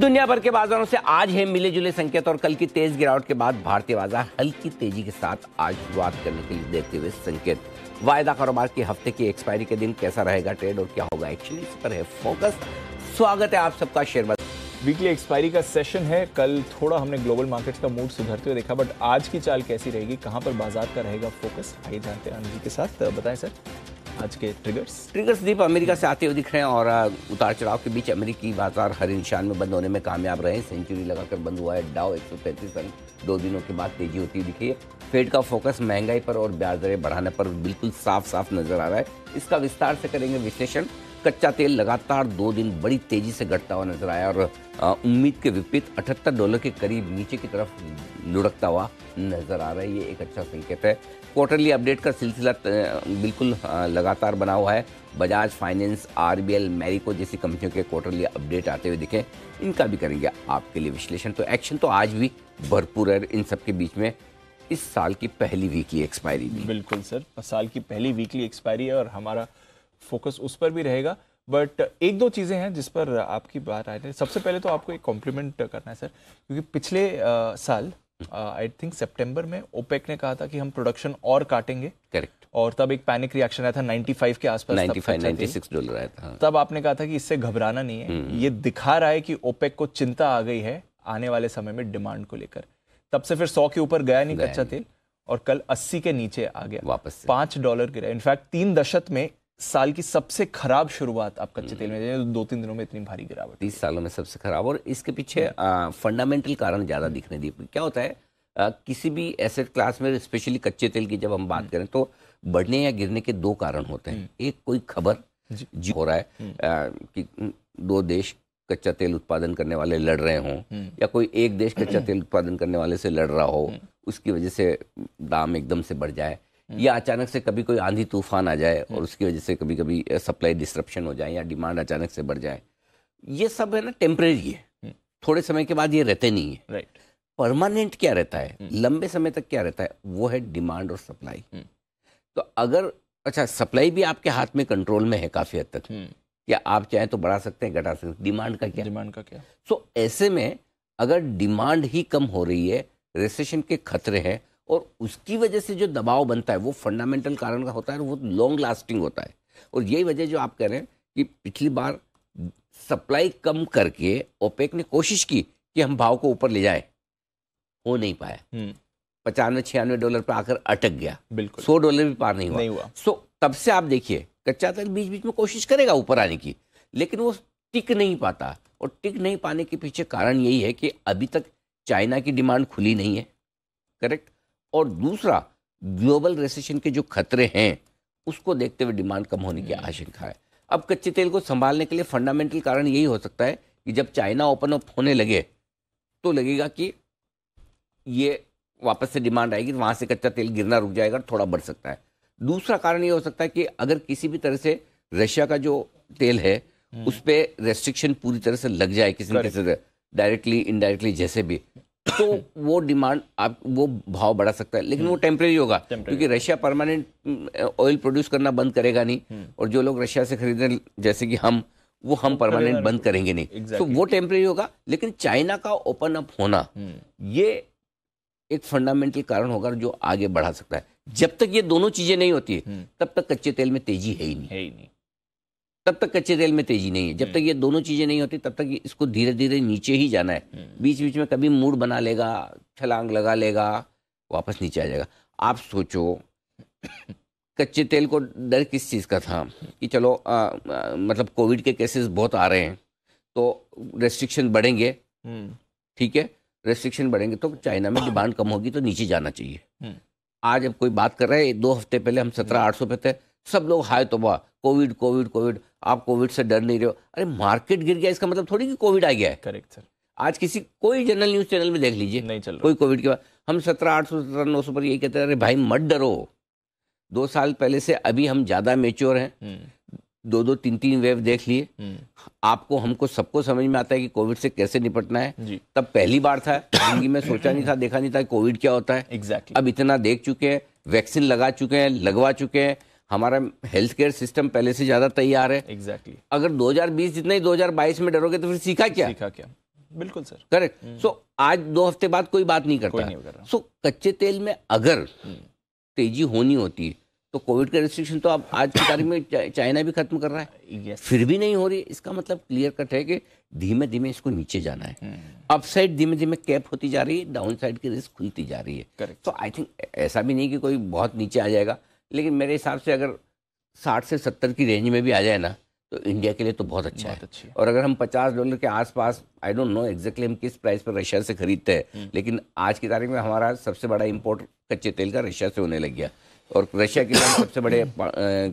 दुनिया भर के बाजारों से आज है मिले जुले संकेत और कल की तेज गिरावट के बाद भारतीय बाजार हल्की तेजी के साथ आज शुरुआत करने के लिए देखते हुए संकेत वायदा कारोबार के हफ्ते की एक्सपायरी के दिन कैसा रहेगा ट्रेड और क्या होगा एक्चुअली इस पर है फोकस स्वागत है आप सबका शेयर वीकली एक्सपायरी का सेशन है कल थोड़ा हमने ग्लोबल मार्केट्स का मूड सुधरते हुए देखा बट आज की चाल कैसी रहेगी कहाँ पर बाजार का रहेगा फोकस आइए जानते हैं जी के साथ बताएं सर आज के ट्रिगर्स ट्रिगर्स दीप अमेरिका से आते हुए दिख रहे हैं और उतार चढ़ाव के बीच अमेरिकी बाजार हर निशान में बंद होने में कामयाब रहे सेंचुरी लगाकर बंद हुआ है डाव एक सौ दो दिनों के बाद तेजी होती दिखी है फेड का फोकस महंगाई पर और ब्याज दरें बढ़ाने पर बिल्कुल साफ साफ नजर आ रहा है इसका विस्तार से करेंगे विश्लेषण कच्चा तेल लगातार दो दिन बड़ी तेजी से घटता हुआ नजर आया और उम्मीद के विपरीत अठहत्तर डॉलर के करीब नीचे की तरफ लुढ़कता हुआ नजर आ रहा है ये एक अच्छा संकेत है क्वार्टरली अपडेट का सिलसिला बिल्कुल लगातार बना हुआ है Bajaj finance R B L Marico जैसी कंपनियों के क्वार्टरली अपडेट आते हुए दिखे इनका भी करेंगे आपके लिए विश्लेषण तो एक्शन तो आज भी भरपूर है इन सबके बीच में इस साल की पहली वीकली एक्सपायरी बिल्कुल सर साल की पहली वीकली एक्सपायरी है और हमारा फोकस उस पर भी रहेगा बट एक दो चीज़ें हैं जिस पर आपकी बात आ रही सबसे पहले तो आपको एक कॉम्प्लीमेंट करना है सर क्योंकि पिछले आ, साल आई थिंक सितंबर में ओपेक ने कहा था कि हम प्रोडक्शन और काटेंगे करेक्ट और तब एक पैनिक रिएक्शन आया था 95 के आसपास 95 96 डॉलर आया था हाँ। तब आपने कहा था कि इससे घबराना नहीं है हम्म। ये दिखा रहा है कि ओपेक को चिंता आ गई है आने वाले समय में डिमांड को लेकर तब से फिर सौ के ऊपर गया नहीं कच्चा तेल और कल अस्सी के नीचे आ गया वापस पांच डॉलर गिरा इनफैक्ट तीन दशक में साल की सबसे खराब शुरुआत आप कच्चे तेल में तो दो तीन दिनों में इतनी भारी गिरावट तीस सालों में सबसे खराब और इसके पीछे फंडामेंटल कारण ज़्यादा दिखने दिए क्या होता है आ, किसी भी एसेट क्लास में स्पेशली कच्चे तेल की जब हम बात हम्म। करें तो बढ़ने या गिरने के दो कारण होते हैं हम्म। एक कोई खबर जी हो रहा है हम्म। आ, कि दो देश कच्चा तेल उत्पादन करने वाले लड़ रहे हों या कोई एक देश कच्चा तेल उत्पादन करने वाले से लड़ रहा हो उसकी वजह से दाम एकदम से बढ़ जाए या अचानक से कभी कोई आंधी तूफान आ जाए और उसकी वजह से कभी कभी सप्लाई डिस्ट्रप्शन हो जाए या डिमांड अचानक से बढ़ जाए ये सब है ना टेम्परेरी है हम्म। थोड़े समय के बाद ये रहते नहीं है राइट परमानेंट क्या रहता है हम्म। लंबे समय तक क्या रहता है वो है डिमांड और सप्लाई हम्म। तो अगर अच्छा सप्लाई भी आपके हाथ में कंट्रोल में है काफ़ी हद तक या आप चाहें तो बढ़ा सकते हैं घटा सकते हैं डिमांड का क्या डिमांड का क्या सो so, ऐसे में अगर डिमांड ही कम हो रही है रिसेशन के खतरे हैं और उसकी वजह से जो दबाव बनता है वो फंडामेंटल कारण का होता है और वो लॉन्ग लास्टिंग होता है और यही वजह जो आप कह रहे हैं कि पिछली बार सप्लाई कम करके ओपेक ने कोशिश की कि हम भाव को ऊपर ले जाए हो नहीं पाया हम्म। पचानवे छियानवे डॉलर पर आकर अटक गया बिल्कुल सौ डॉलर भी पार नहीं हुआ, नहीं हुआ। सो तब से आप देखिए कच्चा तेल बीच बीच में कोशिश करेगा ऊपर आने की लेकिन वो टिक नहीं पाता और टिक नहीं पाने के पीछे कारण यही है कि अभी तक चाइना की डिमांड खुली नहीं है करेक्ट और दूसरा ग्लोबल रेसेशन के जो खतरे हैं उसको देखते हुए डिमांड कम होने की हम्म। आशंका है अब कच्चे तेल को संभालने के लिए फंडामेंटल कारण यही हो सकता है कि जब चाइना ओपन अप होने लगे तो लगेगा कि ये वापस से डिमांड आएगी वहाँ से कच्चा तेल गिरना रुक जाएगा थोड़ा बढ़ सकता है दूसरा कारण ये हो सकता है कि अगर किसी भी तरह से रशिया का जो तेल है हम्म। उस पर रेस्ट्रिक्शन पूरी तरह से लग जाए किसी न किसी डायरेक्टली इनडायरेक्टली जैसे भी तो वो डिमांड आप वो भाव बढ़ा सकता है लेकिन वो टेम्परेरी हम्म। होगा क्योंकि रशिया परमानेंट ऑयल प्रोड्यूस करना बंद करेगा नहीं हम्म। और जो लोग रशिया से खरीदने जैसे कि हम वो हम परमानेंट बंद करेंगे नहीं exactly. तो वो टेम्परेरी होगा लेकिन चाइना का ओपन अप होना हम्म। ये एक फंडामेंटल कारण होगा जो आगे बढ़ा सकता है जब तक ये दोनों चीजें नहीं होती है तब तक कच्चे तेल में तेजी है ही नहीं है ही नहीं तब तक कच्चे तेल में तेजी नहीं है जब हम्म। तक ये दोनों चीजें नहीं होती तब तक इसको धीरे धीरे नीचे ही जाना है हम्म। बीच बीच में कभी मूड बना लेगा छलांग लगा लेगा वापस नीचे आ जाएगा आप सोचो कच्चे तेल को डर किस चीज़ का था कि चलो आ, आ, मतलब कोविड के केसेस बहुत आ रहे हैं तो रेस्ट्रिक्शन बढ़ेंगे हम्म। ठीक है रेस्ट्रिक्शन बढ़ेंगे तो चाइना में डिमांड कम होगी तो नीचे जाना चाहिए आज अब कोई बात कर रहा है दो हफ्ते पहले हम सत्रह आठ सौ पे थे सब लोग हाय तोबा कोविड कोविड कोविड आप कोविड से डर नहीं रहे हो अरे मार्केट गिर गया इसका मतलब थोड़ी कि कोविड आ गया है करेक्ट सर आज किसी कोई जनरल न्यूज चैनल में देख लीजिए नहीं चल कोई कोविड के बाद हम सत्रह आठ सौ सत्रह नौ सौ पर यही कहते हैं अरे भाई मत डरो दो साल पहले से अभी हम ज्यादा मेच्योर हैं हम्म। दो दो तीन तीन वेव देख लिए हम्म। आपको हमको सबको समझ में आता है कि कोविड से कैसे निपटना है तब पहली बार था जिंदगी में सोचा नहीं था देखा नहीं था कोविड क्या होता है एग्जैक्टली exactly. अब इतना देख चुके हैं वैक्सीन लगा चुके हैं लगवा चुके हैं हमारा हेल्थ केयर सिस्टम पहले से ज़्यादा तैयार है एग्जैक्टली exactly. अगर 2020 जितना ही 2022 में डरोगे तो फिर सीखा क्या सीखा क्या बिल्कुल सर करेक्ट सो so, आज दो हफ्ते बाद कोई बात नहीं करता नहीं कर सो so, कच्चे तेल में अगर हम्म। तेजी होनी होती है तो कोविड का रिस्ट्रिक्शन तो अब आज की तारीख में चाइना भी खत्म कर रहा है yes. फिर भी नहीं हो रही इसका मतलब क्लियर कट है कि धीमे धीमे इसको नीचे जाना है अपसाइड धीमे धीमे कैप होती जा रही है डाउन साइड की रिस्क खुलती जा रही है तो आई थिंक ऐसा भी नहीं कि कोई बहुत नीचे आ जाएगा लेकिन मेरे हिसाब से अगर साठ से सत्तर की रेंज में भी आ जाए ना तो इंडिया के लिए तो बहुत अच्छा बहुत है अच्छा और अगर हम पचास डॉलर के आसपास आई डोंट नो एग्जैक्टली हम किस प्राइस पर रशिया से खरीदते हैं हम्म। लेकिन आज की तारीख में हमारा सबसे बड़ा इम्पोर्ट कच्चे तेल का रशिया से होने लग गया और रशिया के लिए सबसे बड़े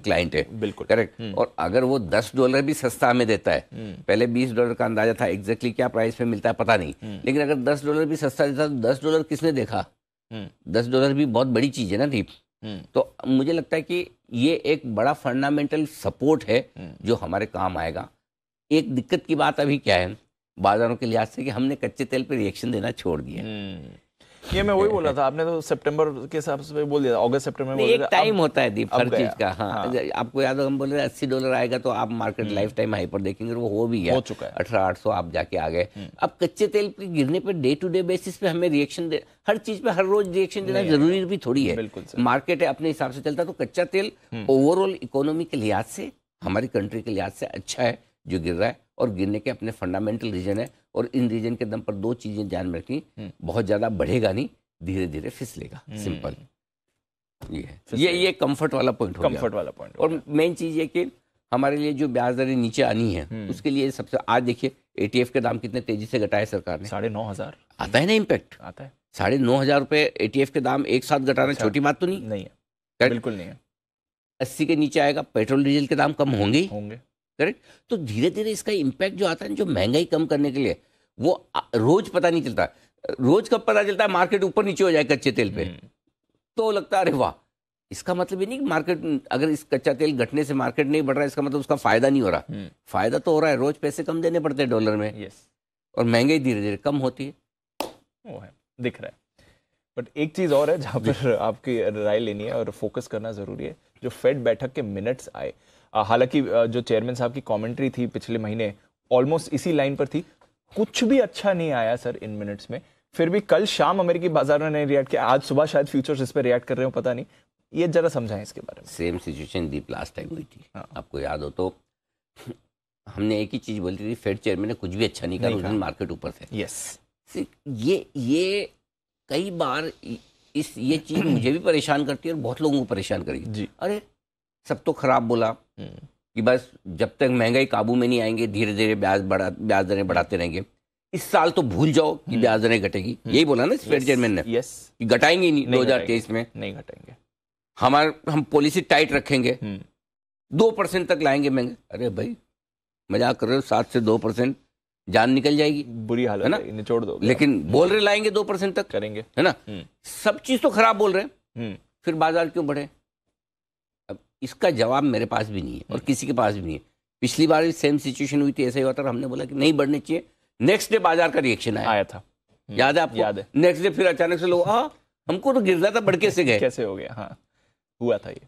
क्लाइंट है बिल्कुल करेक्ट हम्म। और अगर वो दस डॉलर भी सस्ता हमें देता है हम्म। पहले बीस डॉलर का अंदाजा था एग्जैक्टली क्या प्राइस पे मिलता है पता नहीं लेकिन अगर दस डॉलर भी सस्ता देता तो दस डॉलर किसने देखा दस डॉलर भी बहुत बड़ी चीज़ है ना दीप हम्म। तो मुझे लगता है कि ये एक बड़ा फंडामेंटल सपोर्ट है हम्म। जो हमारे काम आएगा एक दिक्कत की बात अभी क्या है बाजारों के लिहाज से कि हमने कच्चे तेल पर रिएक्शन देना छोड़ दिया ये मैं वही बोला था आपने तो सितंबर के हिसाब से बोल दिया अगस्त सितंबर में एक टाइम होता है दीप हर चीज का हाँ, हाँ। आपको याद हम बोल रहे अस्सी डॉलर आएगा तो आप मार्केट लाइफ टाइम हाई पर देखेंगे वो हो भी गया हो चुका है अठारह आठ सौ आप जाके आ गए हम्म। अब कच्चे तेल के गिरने per day to day basis पे हमें रिएक्शन दे हर चीज पे हर रोज रिएक्शन देना जरूरी भी थोड़ी है मार्केट है अपने हिसाब से चलता तो कच्चा तेल ओवरऑल हम्म। इकोनॉमी के लिहाज से हमारी कंट्री के लिहाज से अच्छा है जो गिर रहा है और गिरने के अपने फंडामेंटल रीजन है और इन रीजन के दम पर दो चीज़ें ध्यान में रखी हम्म। बहुत ज़्यादा बढ़ेगा नहीं धीरे धीरे फिसलेगा सिंपल हम्म। ये है ये ये कंफर्ट वाला पॉइंट कंफर्ट वाला पॉइंट और मेन चीज़ ये कि हमारे लिए जो ब्याज दरें नीचे आनी है हम्म। उसके लिए सबसे आज देखिए एटीएफ के दाम कितने तेजी से घटाए सरकार ने साढ़े नौ हज़ार आता है ना इम्पैक्ट आता है साढ़े नौ हज़ार रुपए एटीएफ के दाम एक साथ घटाना अच्छा। छोटी बात तो नहीं नहीं है बिल्कुल नहीं है अस्सी के नीचे आएगा पेट्रोल डीजल के दाम कम होंगे होंगे करेक्ट तो धीरे धीरे इसका इम्पैक्ट जो आता है जो महंगाई कम करने के लिए वो रोज पता नहीं चलता रोज कब पता चलता है मार्केट ऊपर नीचे हो जाए कच्चे तेल पे हम्म। तो लगता है अरे वाह इसका मतलब ये नहीं कि मार्केट अगर इस कच्चा तेल घटने से मार्केट नहीं बढ़ रहा इसका मतलब उसका फायदा नहीं हो रहा हम्म। फायदा तो हो रहा है रोज पैसे कम देने पड़ते हैं डॉलर में यस और महंगाई धीरे धीरे कम होती है वो है दिख रहा है बट एक चीज और है जहां पर आपकी राय लेनी है और फोकस करना जरूरी है जो फेड बैठक के मिनट्स आए हालांकि जो चेयरमैन साहब की कमेंट्री थी पिछले महीने ऑलमोस्ट इसी लाइन पर थी कुछ भी अच्छा नहीं आया सर इन मिनट्स में फिर भी कल शाम अमेरिकी बाजार में नहीं रिएक्ट किया आज सुबह शायद फ्यूचर्स इस पर रिएक्ट कर रहे हो पता नहीं ये जरा समझाएं इसके बारे में same situation Deep last time हुई थी हाँ। आपको याद हो तो हमने एक ही चीज़ बोली थी फेड चेयरमैन ने कुछ भी अच्छा नहीं करा मार्केट ऊपर थे यस ये ये कई बार इस ये चीज़ मुझे भी परेशान करती है और बहुत लोगों को परेशान करेगी अरे सब तो खराब बोला कि बस जब तक महंगाई काबू में नहीं आएंगे धीरे धीरे ब्याज बढ़ा ब्याज दरें बढ़ाते रहेंगे इस साल तो भूल जाओ कि हम्म। ब्याज दरें घटेगी हम्म। यही बोला ना स्टेट चेयरमैन ने यस कि घटाएंगे नहीं दो हजार तेईस में नहीं घटाएंगे हमारे हम पॉलिसी टाइट रखेंगे हम्म। दो परसेंट तक लाएंगे महंगे अरे भाई मजाक कर रहे हो सात से दो परसेंट जान निकल जाएगी बुरी हालत है ना निचोड़ दो लेकिन बोल रहे लाएंगे दो परसेंट तक करेंगे है ना सब चीज तो खराब बोल रहे हैं फिर बाजार क्यों बढ़े इसका जवाब मेरे पास भी नहीं है और हम्म। किसी के पास भी नहीं है पिछली बार भी सेम सिचुएशन हुई थी ऐसा ही हुआ था हमने बोला कि नहीं बढ़ने चाहिए नेक्स्ट डे बाजार का रिएक्शन आया आया था हम्म, याद है आपको याद है नेक्स्ट डे फिर अचानक से लोग हाँ हमको तो गिरना था बढ़के से गए कैसे हो गया हाँ हुआ था ये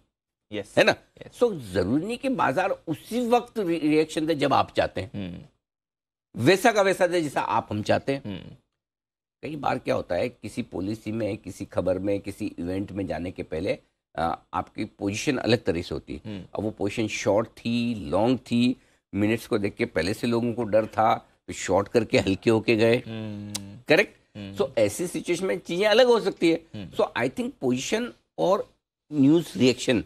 यस है ना सो जरूरी नहीं कि बाजार उसी वक्त रिएक्शन दे जब आप चाहते हैं हम्म। वैसा का वैसा दे जैसा आप हम चाहते हैं कई बार क्या होता है किसी पॉलिसी में किसी खबर में किसी इवेंट में जाने के पहले आपकी पोजीशन अलग तरह से होती हम्म। अब वो पोजीशन शॉर्ट थी लॉन्ग थी मिनट्स को देख के पहले से लोगों को डर था तो शॉर्ट करके हल्के होके गए हम्म। करेक्ट सो हम्म। ऐसी सिचुएशन में चीजें अलग हो सकती है सो आई थिंक पोजिशन और न्यूज रिएक्शन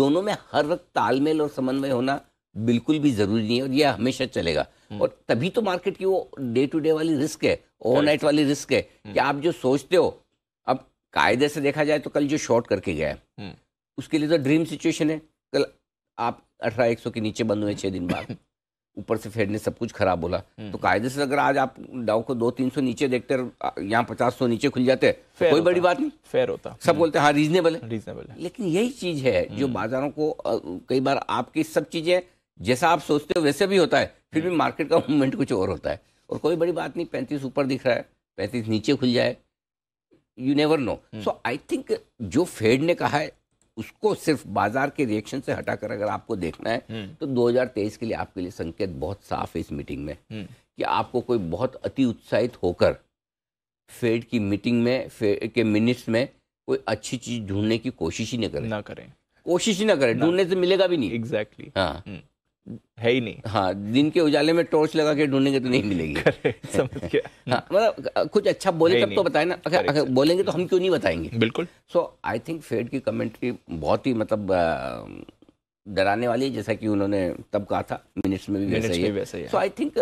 दोनों में हर वक्त तालमेल और समन्वय होना बिल्कुल भी जरूरी नहीं है और यह हमेशा चलेगा और तभी तो मार्केट की वो डे टू डे वाली रिस्क है ओवरनाइट वाली रिस्क है कि आप जो सोचते हो कायदे से देखा जाए तो कल जो शॉर्ट करके गया है हम्म। उसके लिए तो ड्रीम सिचुएशन है कल आप अठारह एक सौ के नीचे बंद हुए छः दिन बाद ऊपर से फेड ने सब कुछ खराब बोला हम्म। तो कायदे से अगर आज आप डाउ को दो तीन सौ नीचे देखते यहाँ पचास सौ नीचे खुल जाते तो कोई बड़ी बात नहीं फेयर होता सब हम्म। बोलते हाँ रीजनेबल है रीजनेबल है लेकिन यही चीज है जो बाजारों को कई बार आपकी सब चीजें जैसा आप सोचते हो वैसे भी होता है फिर भी मार्केट का मूवमेंट कुछ और होता है और कोई बड़ी बात नहीं पैंतीस ऊपर दिख रहा है पैंतीस नीचे खुल जाए you never know so I think जो फेड ने कहा है उसको सिर्फ बाजार के रिएक्शन से हटाकर अगर आपको देखना है hmm. तो 2023 के लिए आपके लिए संकेत बहुत साफ है इस मीटिंग में hmm. कि आपको कोई बहुत अति उत्साहित होकर फेड की मीटिंग में फेड के मिनट्स में कोई अच्छी चीज ढूंढने की कोशिश ही नहीं करें ना करें कोशिश ही ना करें ढूंढने से मिलेगा भी नहीं एग्जैक्टली exactly. हाँ hmm. है ही नहीं हाँ दिन के उजाले में टॉर्च लगा के ढूंढेंगे तो नहीं मिलेगी समझ गया हाँ मतलब कुछ अच्छा बोले तब तो बताए ना अगर, अगर बोलेंगे तो हम क्यों नहीं बताएंगे बिल्कुल सो आई थिंक फेड की कमेंट्री बहुत ही मतलब डराने वाली है जैसा कि उन्होंने तब कहा था मिनट्स में भी वैसे ही so I think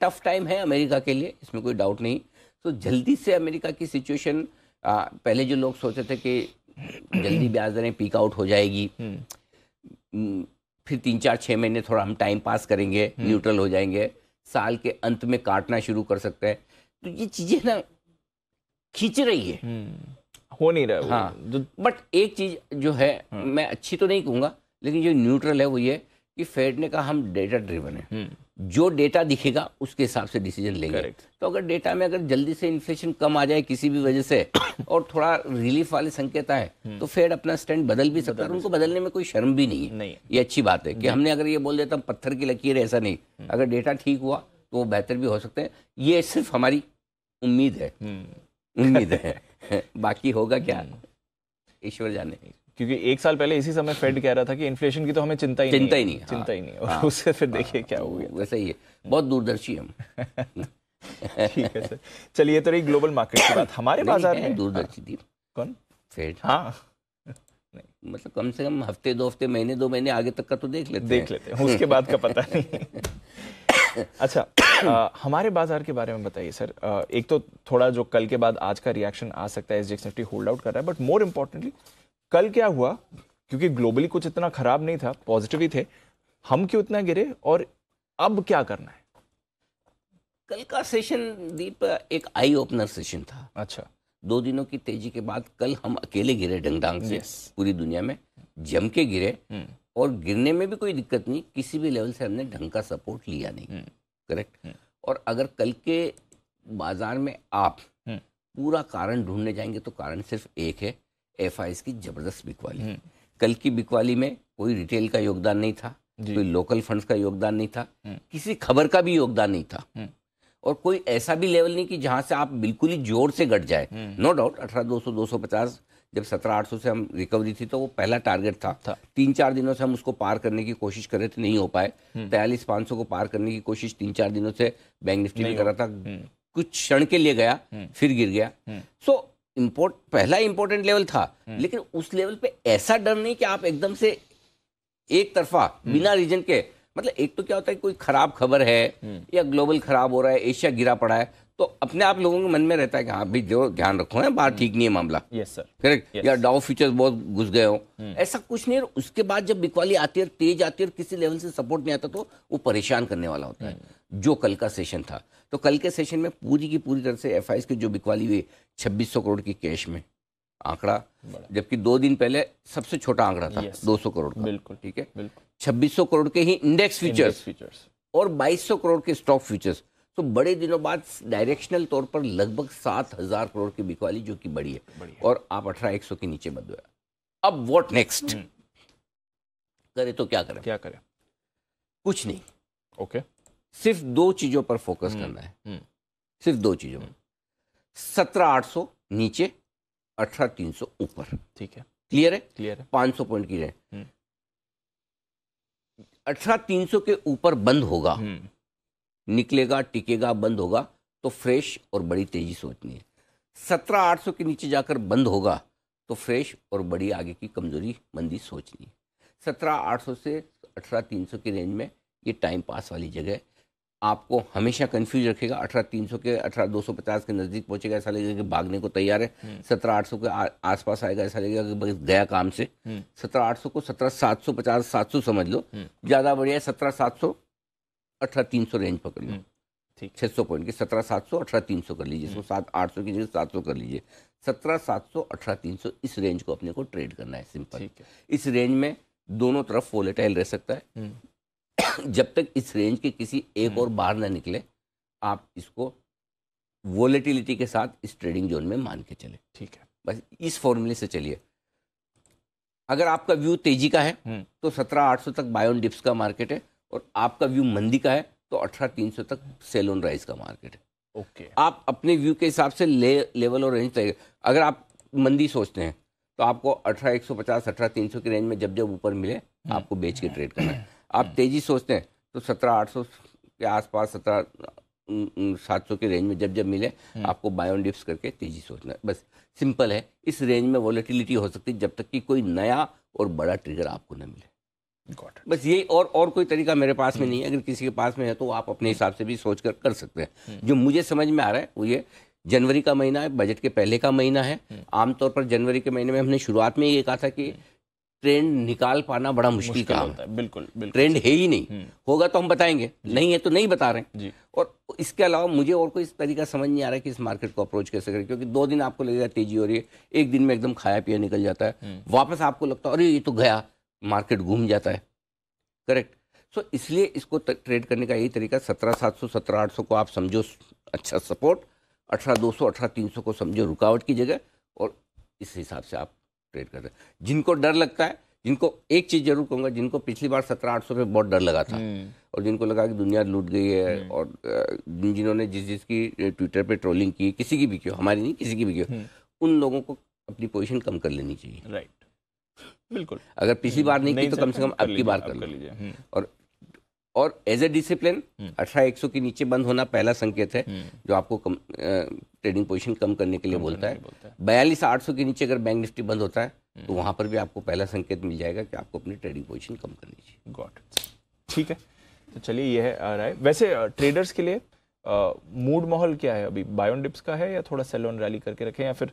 tough time है अमेरिका के लिए इसमें कोई डाउट नहीं तो जल्दी से अमेरिका की सिचुएशन पहले जो लोग सोचे थे कि जल्दी ब्याज दरें पीक आउट हो जाएगी हम्म। हम्म, फिर तीन चार छः महीने थोड़ा हम टाइम पास करेंगे न्यूट्रल हम्म। हो जाएंगे साल के अंत में काटना शुरू कर सकते हैं तो ये चीज़ें ना खींच रही है हम्म, हो नहीं रहा हाँ बट तो एक चीज़ जो है हम्म। मैं अच्छी तो नहीं कहूंगा लेकिन जो न्यूट्रल है वो ये कि फेड ने कहा हम डेटा ड्रिवन है जो डेटा दिखेगा उसके हिसाब से डिसीजन लेंगे तो अगर डेटा में अगर जल्दी से इन्फ्लेशन कम आ जाए किसी भी वजह से और थोड़ा रिलीफ वाले संकेत आए तो फेड अपना स्टैंड बदल भी सकता है उनको बदलने में कोई शर्म भी नहीं है नहीं। ये अच्छी बात है कि हमने अगर ये बोल देता हम पत्थर की लकीर ऐसा नहीं हम्म। अगर डेटा ठीक हुआ तो वो बेहतर भी हो सकते हैं ये सिर्फ हमारी उम्मीद है हम्म। उम्मीद है बाकी होगा क्या हम्म। ईश्वर जाने क्योंकि एक साल पहले इसी समय फेड कह रहा था कि इन्फ्लेशन की तो हमें चिंता ही हाँ। चिंता ही नहीं चिंता ही हाँ। नहीं और उससे फिर देखिए क्या हो गया वैसे ही है बहुत दूरदर्शी हम ठीक है सर चलिए तो रही ग्लोबल मार्केट की बात हमारे बाजार में दूरदर्शी थी कौन फेड हाँ मतलब कम से कम हफ्ते दो हफ्ते महीने दो महीने आगे तक का तो देख लेते देख लेते हैं उसके बाद का पता नहीं अच्छा आ, हमारे बाजार के बारे में बताइए सर आ, एक तो थोड़ा जो कल के बाद आज का रिएक्शन आ सकता है S G Nifty hold out कर रहा है बट मोर इम्पोर्टेंटली कल क्या हुआ क्योंकि ग्लोबली कुछ इतना खराब नहीं था पॉजिटिव ही थे हम क्यों इतना गिरे और अब क्या करना है कल का सेशन दीप एक आई ओपनर सेशन था अच्छा दो दिनों की तेजी के बाद कल हम अकेले गिरे डंगडांग से पूरी दुनिया में जम के गिरे हम्म। और गिरने में भी कोई दिक्कत नहीं किसी भी लेवल से हमने ढंग का सपोर्ट लिया नहीं करेक्ट हम्म। हम्म। और अगर कल के बाजार में आप पूरा कारण ढूंढने जाएंगे तो कारण सिर्फ एक है एफ की जबरदस्त बिकवाली हम्म। कल की बिकवाली में कोई रिटेल का योगदान नहीं था कोई लोकल फंड्स का योगदान नहीं था हम्म। किसी खबर का भी योगदान नहीं था हम्म। और कोई ऐसा भी लेवल नहीं कि जहां से आप बिल्कुल ही जोर से घट जाए नो डाउट अठारह दो सौ दो सौ पचास जब सत्रह आठ सौ से हम रिकवरी थी तो वो पहला टारगेट था, था। तीन चार दिनों से हम उसको पार करने की कोशिश कर रहे थे नहीं हो पाए तयालीस पांच सौ को पार करने की कोशिश तीन चार दिनों से बैंक निफ्टी में करा था कुछ क्षण के लिए गया फिर गिर गया सो इम्पोर्ट पहला इम्पोर्टेंट लेवल था हम्म। लेकिन उस लेवल पे ऐसा डर नहीं कि आप एकदम से एक तरफा हम्म। बिना रीजन के मतलब एक तो क्या होता है कोई खराब खबर है हम्म। या ग्लोबल खराब हो रहा है एशिया गिरा पड़ा है तो अपने आप लोगों के मन में रहता है कि हाँ भी जो ध्यान रखो है बाहर ठीक नहीं है मामला यस सर करेक्ट या डाउ फ्यूचर्स बहुत घुस गए हो ऐसा कुछ नहीं उसके बाद जब बिकवाली आती है तेज आती है और किसी लेवल से सपोर्ट नहीं आता तो वो परेशान करने वाला होता है जो कल का सेशन था तो कल के सेशन में पूरी की पूरी तरह से एफ की जो बिकवाली हुई छब्बीस करोड़ की कैश में आंकड़ा जबकि दो दिन पहले सबसे छोटा आंकड़ा था दो सौ करोड़ का बिल्कुल ठीक है छब्बीस सौ करोड़ के ही इंडेक्स फ्यूचर्स और बाईस सौ करोड़ के स्टॉक फ्यूचर्स तो बड़े दिनों बाद डायरेक्शनल तौर पर लगभग सात हजार करोड़ की बिकवाली जो कि बड़ी है और आप अठारह एक सौ के नीचे मत गया अब वॉट नेक्स्ट करे तो क्या करें क्या करें कुछ नहीं ओके okay. सिर्फ दो चीजों पर फोकस हम्म, करना है हम्म। सिर्फ दो चीजों में सत्रह आठ सौ नीचे अठारह तीन सौ ऊपर ठीक है क्लियर है क्लियर है पांच सौ पॉइंट की रेंज हम्म। अठारह तीन सौ के ऊपर बंद होगा निकलेगा टिकेगा बंद होगा तो फ्रेश और बड़ी तेजी सोचनी है सत्रह आठ सौ के नीचे जाकर बंद होगा तो फ्रेश और बड़ी आगे की कमजोरी मंदी सोचनी है सत्रह आठ सौ से अठारह तीन सौ की रेंज में ये टाइम पास वाली जगह है आपको हमेशा कंफ्यूज रखेगा अठारह तीन सौ के अठारह दो सौ पचास के नज़दीक पहुंचेगा ऐसा लगेगा कि भागने को तैयार है हम्म। सत्रह आठ सौ के आसपास आएगा ऐसा लगेगा कि बस गया काम से हम्म। सत्रह आठ सौ को सत्रह सात सौ पचास सात सौ समझ लो हम्म। ज़्यादा बढ़िया है सत्रह सात सौ अठारह तीन सौ रेंज पकड़ लो ठीक छः सौ पॉइंट के सत्रह सात सौ अठारह तीन सौ कर लीजिए सात आठ सौ की जगह सात सौ कर लीजिए सत्रह सात सौ अठारह तीन सौ इस रेंज को अपने को ट्रेड करना है सिंपल इस रेंज में दोनों तरफ वोलेटाइल रह सकता है जब तक इस रेंज के किसी एक और हम्म। बाहर ना निकले आप इसको वोलेटिलिटी के साथ इस ट्रेडिंग जोन में मान के चले ठीक है बस इस फॉर्मूले से चलिए अगर आपका व्यू तेजी का है हम्म। तो सत्रह आठ सौ तक बायोन डिप्स का मार्केट है और आपका व्यू मंदी का है तो अठारह तीन सौ तक सेल ऑन राइज का मार्केट है ओके okay. आप अपने व्यू के हिसाब से ले लेवल और रेंज तय अगर आप मंदी सोचते हैं तो आपको अठारह एक सौ पचास अठारह तीन सौ की रेंज में जब जब ऊपर मिले हम्म। आपको बेच के ट्रेड करना है आप तेज़ी सोचते हैं तो सत्रह आठ सौ के आसपास सत्रह सात सौ के रेंज में जब जब मिले हम्म। आपको बायोन डिप्स करके तेज़ी सोचना है बस सिंपल है इस रेंज में वॉलेटिलिटी हो सकती है जब तक कि कोई नया और बड़ा ट्रिगर आपको ना मिले बस यही और और कोई तरीका मेरे पास में हम्म। नहीं है अगर किसी के पास में है तो आप अपने हिसाब से भी सोच कर कर सकते हैं हम्म। जो मुझे समझ में आ रहा है वो ये जनवरी का महीना है बजट के पहले का महीना है आमतौर पर जनवरी के महीने में हमने शुरुआत में ये कहा था कि ट्रेंड निकाल पाना बड़ा मुश्किल काम होता है बिल्कुल, बिल्कुल ट्रेंड है ही नहीं हम्म। होगा तो हम बताएंगे नहीं है तो नहीं बता रहे हैं और इसके अलावा मुझे और कोई इस तरीका समझ नहीं आ रहा है कि इस मार्केट को अप्रोच कैसे करें क्योंकि दो दिन आपको लगेगा तेजी हो रही है एक दिन में एकदम खाया पिया निकल जाता है हम्म। वापस आपको लगता है अरे ये तो गया मार्केट घूम जाता है करेक्ट सो इसलिए इसको ट्रेड करने का यही तरीका सत्रह सात सौ सत्रह आठ सौ को आप समझो अच्छा सपोर्ट अठारह दो सौ अठारह तीन सौ को समझो रुकावट की जगह और इस हिसाब से आप ट्रेड करते हैं जिनको डर लगता है जिनको एक चीज़ जरूर कहूंगा जिनको पिछली बार सत्रह आठ सौ पे बहुत डर लगा था हम्म। और जिनको लगा कि दुनिया लूट गई है हम्म। और जिन जिन्होंने जिस जिसकी ट्विटर पे ट्रोलिंग की किसी की भी क्यों हमारी नहीं किसी की भी क्यों हम्म। उन लोगों को अपनी पोजीशन कम कर लेनी चाहिए राइट बिल्कुल अगर पिछली बार नहीं, नहीं की तो कम से कम अब की बार कर लीजिए और और एज ए डिसिप्लिन अठारह एक सौ के नीचे बंद होना पहला संकेत है हम्म। जो आपको कम ट्रेडिंग पोजीशन कम करने के लिए बोलता है बयालीस आठ सौ के नीचे अगर बैंक निफ्टी बंद होता है हम्म। तो वहां पर भी आपको पहला संकेत मिल जाएगा कि आपको अपनी ट्रेडिंग पोजीशन कम करनी चाहिए गॉड ठीक है तो चलिए यह आ रहा है वैसे ट्रेडर्स के लिए मूड माहौल क्या है अभी बायोन डिप्स का है या थोड़ा सेलोन रैली करके रखें या फिर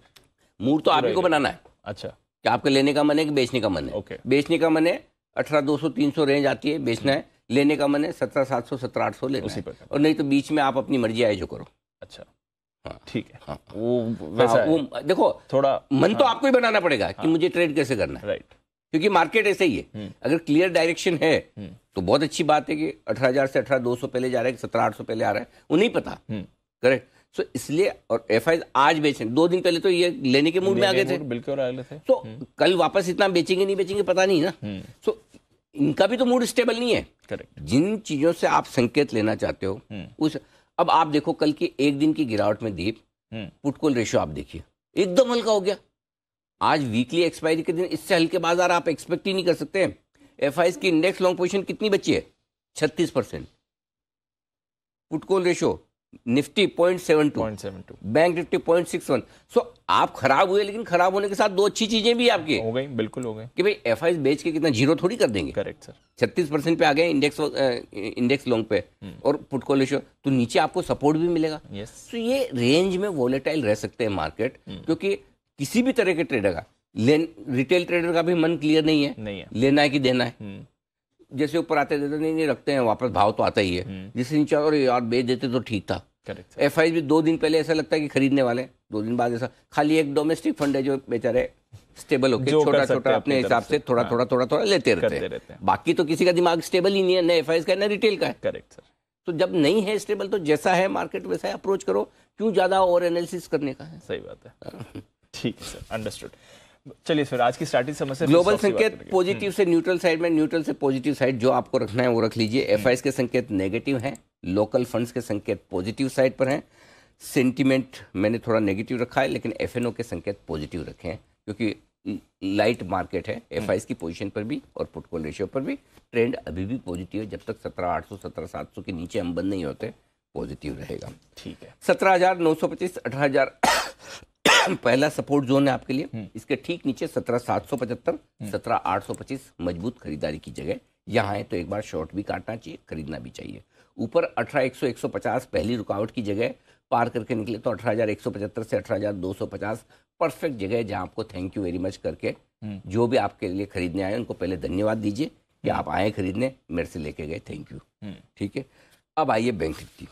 मूड तो आपको बनाना है अच्छा क्या आपका लेने का मन है कि बेचने का मन है ओके बेचने का मन है अठारह दो सौ तीन सौ रेंज आती है बेचना है लेने का मन है सत्रह सात सौ सत्रह आठ सौ लेना और नहीं तो बीच में आप अपनी मर्जी आए जो करो अच्छा हाँ। ठीक है हाँ। वो हाँ, वैसा वो देखो थोड़ा मन तो आपको ही बनाना पड़ेगा कि मुझे ट्रेड कैसे करना है राइट क्योंकि मार्केट ऐसे ही है हम्म। अगर क्लियर डायरेक्शन है हम्म। तो बहुत अच्छी बात है कि अठारह हजार से अठारह दो सौ पहले जा रहा है सत्रह आठ सौ पहले आ रहा है वो नहीं पता करेक्ट हम्म। सो इसलिए और एफ आज बेचे दो दिन पहले तो ये लेने के मूड में आ गए थे बिल्कुल आ गए थे तो कल वापस इतना बेचेंगे नहीं बेचेंगे पता नहीं ना सो इनका भी तो मूड स्टेबल नहीं है करेक्ट जिन चीजों से आप संकेत लेना चाहते हो हम्म। उस अब आप देखो कल की एक दिन की गिरावट में दीप पुटकोल हम्म। रेशो आप देखिए एकदम हल्का हो गया आज वीकली एक्सपायरी के दिन इससे हल्के बाजार आप एक्सपेक्ट ही नहीं कर सकते एफ की इंडेक्स लॉन्ग पोजिशन कितनी बची है छत्तीस percent put call ratio Nifty point seven two bank Nifty point six one so आप खराब हुए लेकिन खराब होने के साथ दो अच्छी चीजें भी आपकी हो गई बिल्कुल हो गई कि भाई एफ आई बेच के कितना जीरो थोड़ी कर देंगे करेक्ट सर छत्तीस परसेंट पे आ गए इंडेक्स इंडेक्स लॉन्ग पे हम्म। और पुट को तो नीचे आपको सपोर्ट भी मिलेगा तो ये रेंज में वोलेटाइल रह सकते हैं मार्केट हम्म। क्योंकि किसी भी तरह के ट्रेडर का रिटेल ट्रेडर का भी मन क्लियर नहीं है नहीं है लेना है कि देना है हम्म। जैसे ऊपर आते देते तो नहीं नहीं रखते हैं वापस भाव तो आता ही है हम्म। जिससे नीचे और यार बेच देते तो ठीक था एफ आई भी दो दिन पहले ऐसा लगता है कि खरीदने वाले दो दिन बाद ऐसा खाली एक डोमेस्टिक फंड है जो बेचारे स्टेबल होके छोटा छोटा अपने हिसाब से थोड़ा हाँ। थोड़ा थोड़ा थोड़ा लेते रहते हैं बाकी तो किसी का दिमाग स्टेबल ही नहीं है ना एफ का ना रिटेल का है करेक्ट सर तो जब नहीं है स्टेबल तो जैसा है मार्केट वैसा है अप्रोच करो क्यों ज्यादा ओवर एनालिसिस करने का है सही बात है हाँ। ठीक है सर अंडरस्टूड चलिए सर आज की स्टार्टिंग समस्या ग्लोबल संकेत पॉजिटिव हम्म। से न्यूट्रल साइड में न्यूट्रल से पॉजिटिव साइड जो आपको रखना है वो रख लीजिए एफ हम्म। के संकेत नेगेटिव हैं लोकल फंड्स के संकेत पॉजिटिव साइड पर हैं सेंटिमेंट मैंने थोड़ा नेगेटिव रखा है लेकिन एफ के संकेत पॉजिटिव रखे हैं क्योंकि लाइट मार्केट है एफ हम्म। की पोजिशन पर भी और पुटकोल रेशियो पर भी ट्रेंड अभी भी पॉजिटिव है जब तक सत्रह आठ सौ सत्रह के नीचे हम बंद नहीं होते पॉजिटिव रहेगा ठीक है सत्रह हजार नौ सौ पच्चीस अठारह हजार पहला सपोर्ट जोन है आपके लिए हम्म। इसके ठीक नीचे सत्रह सात सौ पचहत्तर हम्म। सत्रह आठ सौ पच्चीस मजबूत खरीदारी की जगह यहाँ है तो एक बार शॉर्ट भी काटना चाहिए खरीदना भी चाहिए ऊपर अठारह एक सौ एक सौ पचास पहली रुकावट की जगह पार करके निकले तो अठारह हजार एक सौ पचहत्तर से अठारह हजार दो सौ पचास परफेक्ट जगह है जहाँ आपको थैंक यू वेरी मच करके हम्म। जो भी आपके लिए खरीदने आए उनको पहले धन्यवाद दीजिए कि आप आए खरीदने मेरे से लेके गए थैंक यू ठीक है अब आइए बैंक निफ्टी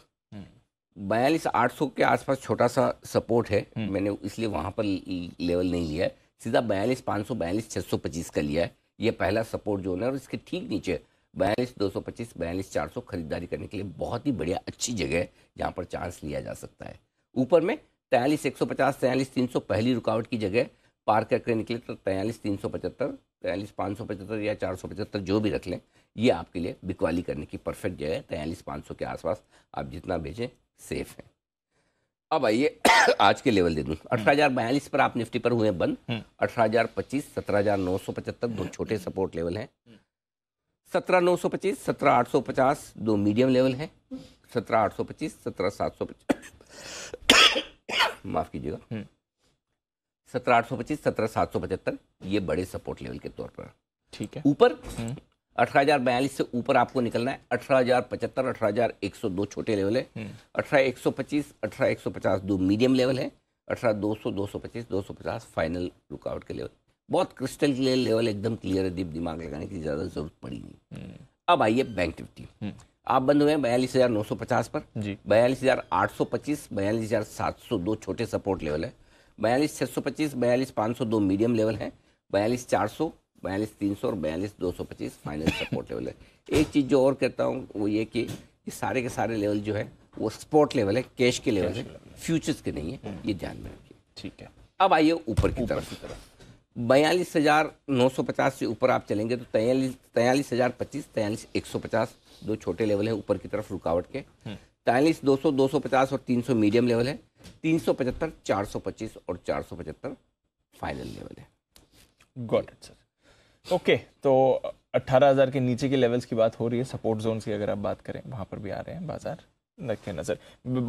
बयालीस आठ सौ के आसपास छोटा सा सपोर्ट है हम्म। मैंने इसलिए वहाँ पर लेवल नहीं लिया है सीधा बयालीस पाँच सौ बयालीस छः सौ पच्चीस का लिया है ये पहला सपोर्ट जोन है और इसके ठीक नीचे बयालीस दो सौ पच्चीस बयालीस चार सौ खरीदारी करने के लिए बहुत ही बढ़िया अच्छी जगह है जहाँ पर चांस लिया जा सकता है ऊपर में तैंतालीस एक सौ पचास तैंतालीस तीन सौ पहली रुकावट की जगह पार करके निकले तो तैंतालीस तीन सौ पचहत्तर तयालीस पाँच सौ पचहत्तर या चार सौ पचहत्तर जो भी रख लें ये आपके लिए बिकवाली करने की परफेक्ट जगह है तैयलीस पाँच सौ के आसपास आप जितना भेजें सेफ है अब आइए आज के लेवल दे दूं अठारह पर आप निफ्टी पर हुए बंद हम्म। अठारह हजार पच्चीस दो छोटे सपोर्ट लेवल हैं हम्म। सत्रह नौ सौ पच्चीस सत्रह आठ सौ पचास दो मीडियम लेवल है सत्रह आठ सौ पच्चीस सत्रह सात सौ पचास माफ कीजिएगा हम्म। सत्रह आठ सौ पच्चीस सत्रह सात सौ पचहत्तर ये बड़े सपोर्ट लेवल के तौर पर ठीक है ऊपर अठारह से ऊपर आपको निकलना है अठारह हजार पचहत्तर अठारह हजार एक सौ दो छोटे लेवल है हम्म। अठारह एक सौ पच्चीस अठारह एक सौ पचास दो मीडियम लेवल है अठारह दो सौ दो सौ पच्चीस दो सौ पचास फाइनल लुकआउट के लेवल बहुत क्रिस्टल क्लियर लेवल एकदम क्लियर है दीप दिमाग लगाने की ज़्यादा जरूरत पड़ी नहीं हम्म। अब आइए बैंक निफ्टी हम्म। आप बंद हुए हैं बयालीस हज़ार नौ सौ पचास पर बयालीस हज़ार आठ सौ पच्चीस बयालीस हज़ार सात सौ दो छोटे सपोर्ट लेवल है बयालीस छः सौ पच्चीस बयालीस पाँच सौ दो मीडियम लेवल है बयालीस चार सौ बयालीस तीन सौ और बयालीस दो सौ पच्चीस फाइनल सपोर्ट लेवल है एक चीज़ जो और कहता हूँ वो ये कि ये सारे के सारे लेवल जो है वो स्पोर्ट लेवल है कैश के लेवल है फ्यूचर्स के नहीं है हम्म। ये ध्यान में रखिए ठीक है अब आइए ऊपर की तरफ की तरफ बयालीस हज़ार नौ सौ पचास से ऊपर आप चलेंगे तो तयालीस तयालीस हज़ार पच्चीस तैयलीस एक सौ पचास दो छोटे लेवल है ऊपर की तरफ रुकावट के हम्म। तयालीस दो सौ दो सौ पचास और तीन सौ मीडियम लेवल है तीन सौ पचहत्तर चार सौ पच्चीस और चार सौ पचहत्तर फाइनल लेवल है गॉड इट सर ओके तो तो 18,000 के नीचे के लेवल्स की बात हो रही है सपोर्ट जोन की अगर आप बात करें वहाँ पर भी आ रहे हैं बाजार रखें नज़र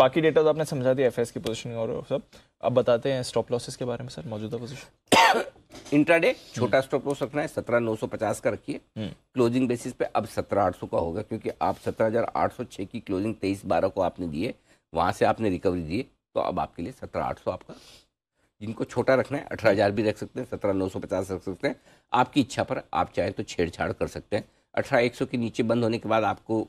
बाकी डेटा तो आपने समझा दिया एफ की पोजीशन और सब अब बताते हैं स्टॉप लॉसेस के बारे में सर मौजूदा पोजीशन इंट्राडे हम्म। छोटा स्टॉप लॉस रखना है सत्रह नौ सौ पचास का रखिए क्लोजिंग हम्म। बेसिस पे अब सत्रह आठ सौ का होगा क्योंकि आप सत्रह हजार आठ सौ छः की क्लोजिंग तेईस बारह को आपने दिए वहाँ से आपने रिकवरी दिए तो अब आपके लिए सत्रह आठ सौ आपका जिनको छोटा रखना है अठारह हज़ार भी रख सकते हैं सत्रह नौ सौ पचास रख सकते हैं आपकी इच्छा पर आप चाहें तो छेड़छाड़ कर सकते हैं अठारह एक सौ के नीचे बंद होने के बाद आपको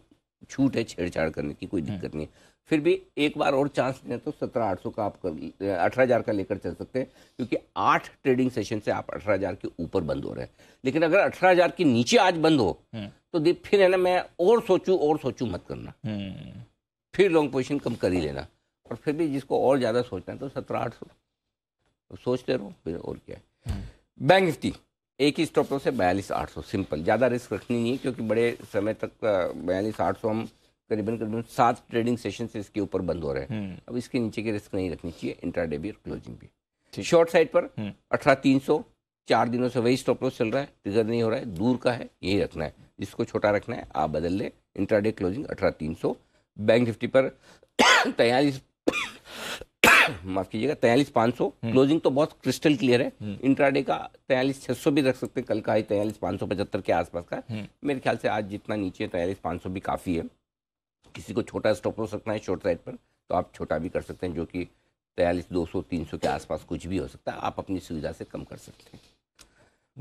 छूट है छेड़छाड़ करने की कोई दिक्कत नहीं है फिर भी एक बार और चांस दें तो सत्रह आठ सौ का आप कर अठारह हज़ार का लेकर चल सकते हैं क्योंकि आठ ट्रेडिंग सेशन से आप अठारह हज़ार के ऊपर बंद हो रहे हैं लेकिन अगर अठारह हज़ार के नीचे आज बंद हो हम्म। तो दीप फिर है ना मैं और सोचू और सोचू मत करना हम्म। फिर लॉन्ग पोजिशन कम कर ही लेना और फिर भी जिसको और ज़्यादा सोचना है तो सत्रह आठ सौ सोचते रहो फिर और क्या है बैंक हम्म। निफ्टी एक ही स्टॉप लॉस है बयालीस आठ सौ सिंपल ज़्यादा रिस्क रखनी नहीं है क्योंकि बड़े समय तक बयालीस आठ सौ हम करीबन करीबन सात ट्रेडिंग सेशन से इसके ऊपर बंद हो रहे हैं हम्म। अब इसके नीचे की रिस्क नहीं रखनी चाहिए इंटरडे भी और क्लोजिंग भी शॉर्ट साइड पर हम्म। अठारह तीन सौ चार दिनों से वही स्टॉप लॉस चल रहा है ट्रिगर नहीं हो रहा है दूर का है यही रखना है जिसको छोटा रखना है आप बदल लें इंटरडे क्लोजिंग अठारह तीन सौ बैंक निफ्टी पर तैयारी माफ कीजिएगा तैयलीस पाँच सौ क्लोजिंग हम्म। तो बहुत क्रिस्टल क्लियर है इंट्राडे हम्म। का तैयलीस छह सौ भी रख सकते हैं कल का ही तैयलीस पाँच सौ पचहत्तर के आसपास का हम्म। मेरे ख्याल से आज जितना नीचे तैयलीस पाँच सौ भी काफ़ी है किसी को छोटा स्टॉप हो सकता है शॉर्ट साइड पर तो आप छोटा भी कर सकते हैं जो कि तैयलीस दो सौ तीन सौ के आसपास कुछ भी हो सकता है आप अपनी सुविधा से कम कर सकते हैं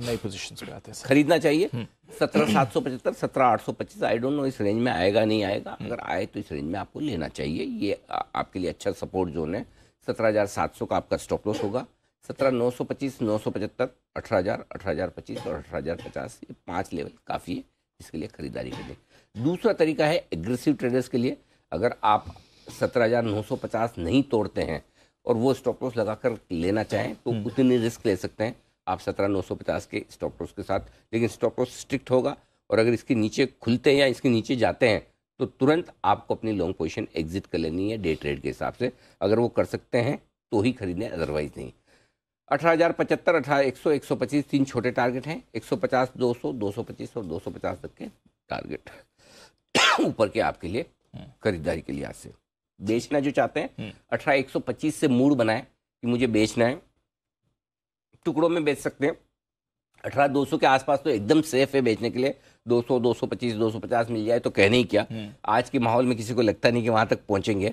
नई पोजिशन पे आते हैं खरीदना चाहिए हम्म। सत्रह सात सौ पचहत्तर सत्रह आठ सौ पच्चीस आई डोंट नो इस रेंज में आएगा नहीं आएगा हम्म। अगर आए तो इस रेंज में आपको लेना चाहिए ये आपके लिए अच्छा सपोर्ट जोन है सत्रह हज़ार सात सौ का आपका स्टॉप लॉस होगा सत्रह नौ सौ पच्चीस नौ सौ पचहत्तर अठारह हज़ार अठारह हज़ार पच्चीस और अठारह हज़ार पचास ये पाँच लेवल काफ़ी है इसके लिए खरीदारी के लिए दूसरा तरीका है एग्रेसिव ट्रेडर्स के लिए अगर आप सत्रह हज़ार नौ सौ पचास नहीं तोड़ते हैं और वो स्टॉप लॉस लगा कर लेना चाहें तो हम्म। उतनी रिस्क ले सकते हैं आप सत्रह नौ सौ पचास के स्टॉप लॉस के साथ लेकिन स्टॉप लॉस स्ट्रिक्ट होगा और अगर इसके नीचे खुलते हैं या इसके नीचे जाते हैं तो तुरंत आपको अपनी लॉन्ग पोजिशन एग्जिट कर लेनी है डे ट्रेड के हिसाब से अगर वो कर सकते हैं तो ही खरीदने अदरवाइज नहीं अठारह हज़ार पचहत्तर अठारह एक सौ एक सौ पच्चीस तीन छोटे टारगेट हैं एक सौ पचास दो सौ दो सौ पच्चीस और दो सौ पचास तक के टारगेट ऊपर के आपके लिए हम्म। खरीदारी के लिहाज से बेचना जो चाहते हैं हम्म। अठारह एक सौ पच्चीस से मूड बनाए कि मुझे बेचना है टुकड़ों में बेच सकते हैं अठारह दो के आसपास तो एकदम सेफ है बेचने के लिए 200, 225, 250 सौ मिल जाए तो कहने ही क्या हम्म। आज के माहौल में किसी को लगता नहीं कि वहां तक पहुंचेंगे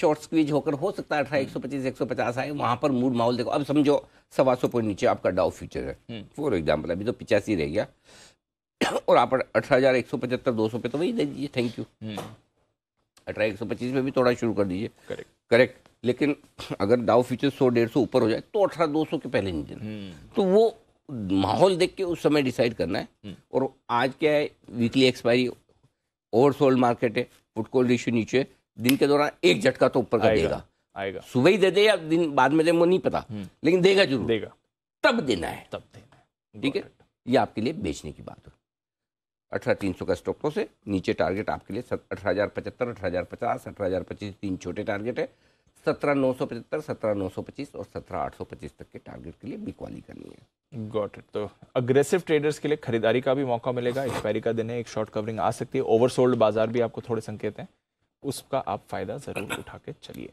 शॉर्ट स्क्वीज होकर हो सकता है अठारह एक सौ पच्चीस एक सौ पचास आए वहां पर मूड माहौल देखो अब समझो सवा सौ पॉइंट नीचे आपका डाउ फ्यूचर है फॉर एग्जाम्पल हम्म। अभी तो पिचासी रह गया और आप अठारह हजार एक सौ पचहत्तर दो सौ पे तो वही दे दीजिए थैंक यू अठारह एक सौ पच्चीस में भी थोड़ा शुरू कर दीजिए करेक्ट करेक्ट लेकिन अगर दाव फ्यूचर सौ डेढ़ सौ ऊपर हो जाए तो अठारह दो सौ के पहले नहीं देना हम्म। तो वो माहौल देख के उस समय डिसाइड करना है हम्म। और आज क्या है वीकली एक्सपायरी ओवरसोल्ड मार्केट है फुटकोल रेशियो नीचे दिन के दौरान एक झटका तो ऊपर का देगा आएगा सुबह ही दे दे या दिन बाद में दे वो नहीं पता हम्म। लेकिन देगा जरूर देगा तब देना है तब देना है ठीक है ये आपके लिए बेचने की बात हो अठारह तीन सौ का स्टॉक से है नीचे टारगेट आपके लिए अठारह हज़ार पचहत्तर अठारह हज़ार पचास अठारह हज़ार पच्चीस तीन छोटे टारगेट है सत्रह नौ सौ पचहत्तर सत्रह नौ सौ पच्चीस और सत्रह आठ सौ पच्चीस तक के टारगेट के लिए बिकवाली करनी है गॉट इट तो अग्रेसिव ट्रेडर्स के लिए खरीदारी का भी मौका मिलेगा एक्सपायरी का दिन है एक शॉर्ट कवरिंग आ सकती है ओवरसोल्ड बाजार भी आपको थोड़े संकेत हैं उसका आप फायदा जरूर उठा के चलिए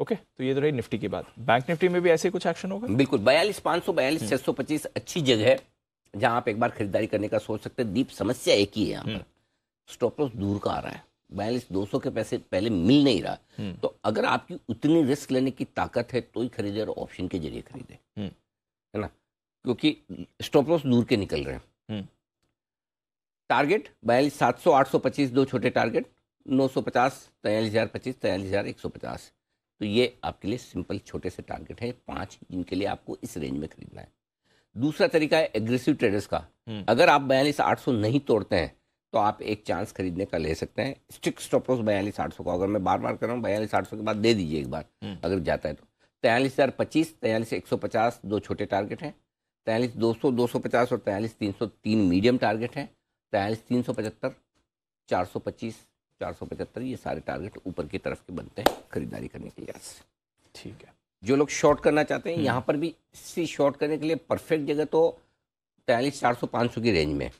ओके okay, तो ये तो रही निफ्टी की बात बैंक निफ्टी में भी ऐसे कुछ एक्शन होगा बिल्कुल बयालीस पाँच सौ बयालीस छह सौ पच्चीस अच्छी जगह है जहां आप एक बार खरीदारी करने का सोच सकते हैं दीप समस्या एक ही है यहाँ हम्म। पर स्टॉप लॉस दूर का आ रहा है बयालीस दो सौ के पैसे पहले मिल नहीं रहा हम्म। तो अगर आपकी उतनी रिस्क लेने की ताकत है तो ही खरीदे और ऑप्शन के जरिए खरीदे हम्म। है ना क्योंकि स्टॉप लॉस दूर के निकल रहे हैं टारगेट बयालीस सात सौ आठ सौ पच्चीस दो छोटे टारगेट नौ सौ पचास तैयलीस हज़ार पच्चीस तयालीस हज़ार एक सौ पचास तो ये आपके लिए सिंपल छोटे से टारगेट है पांच जिनके लिए आपको इस रेंज में खरीदना है दूसरा तरीका है एग्रेसिव ट्रेडर्स का हम्म। अगर आप बयालीस आठ सौ नहीं तोड़ते हैं तो आप एक चांस खरीदने का ले सकते हैं स्टिक स्टॉप लॉस बयालीस आठ सौ का अगर मैं बार बार कर रहा हूँ बयालीस आठ सौ के बाद दे दीजिए एक बार हम्म। अगर जाता है तो तैयलीस हज़ार पच्चीस तैयलीस एक सौ पचास दो छोटे टारगेट हैं तैयलीस दो सौ दो सौ पचास और तैयलीस तीन सौ तीन मीडियम टारगेट हैं तैयलीस तीन सौ पचहत्तर चार सौ पच्चीस चार सौ पचहत्तर ये सारे टारगेट ऊपर की तरफ के बनते हैं खरीदारी करने के लिए ठीक है जो लोग शॉर्ट करना चाहते हैं हम्म। यहाँ पर भी इसी शॉर्ट करने के लिए परफेक्ट जगह तो तैयलीस चार सौ पाँच सौ की रेंज में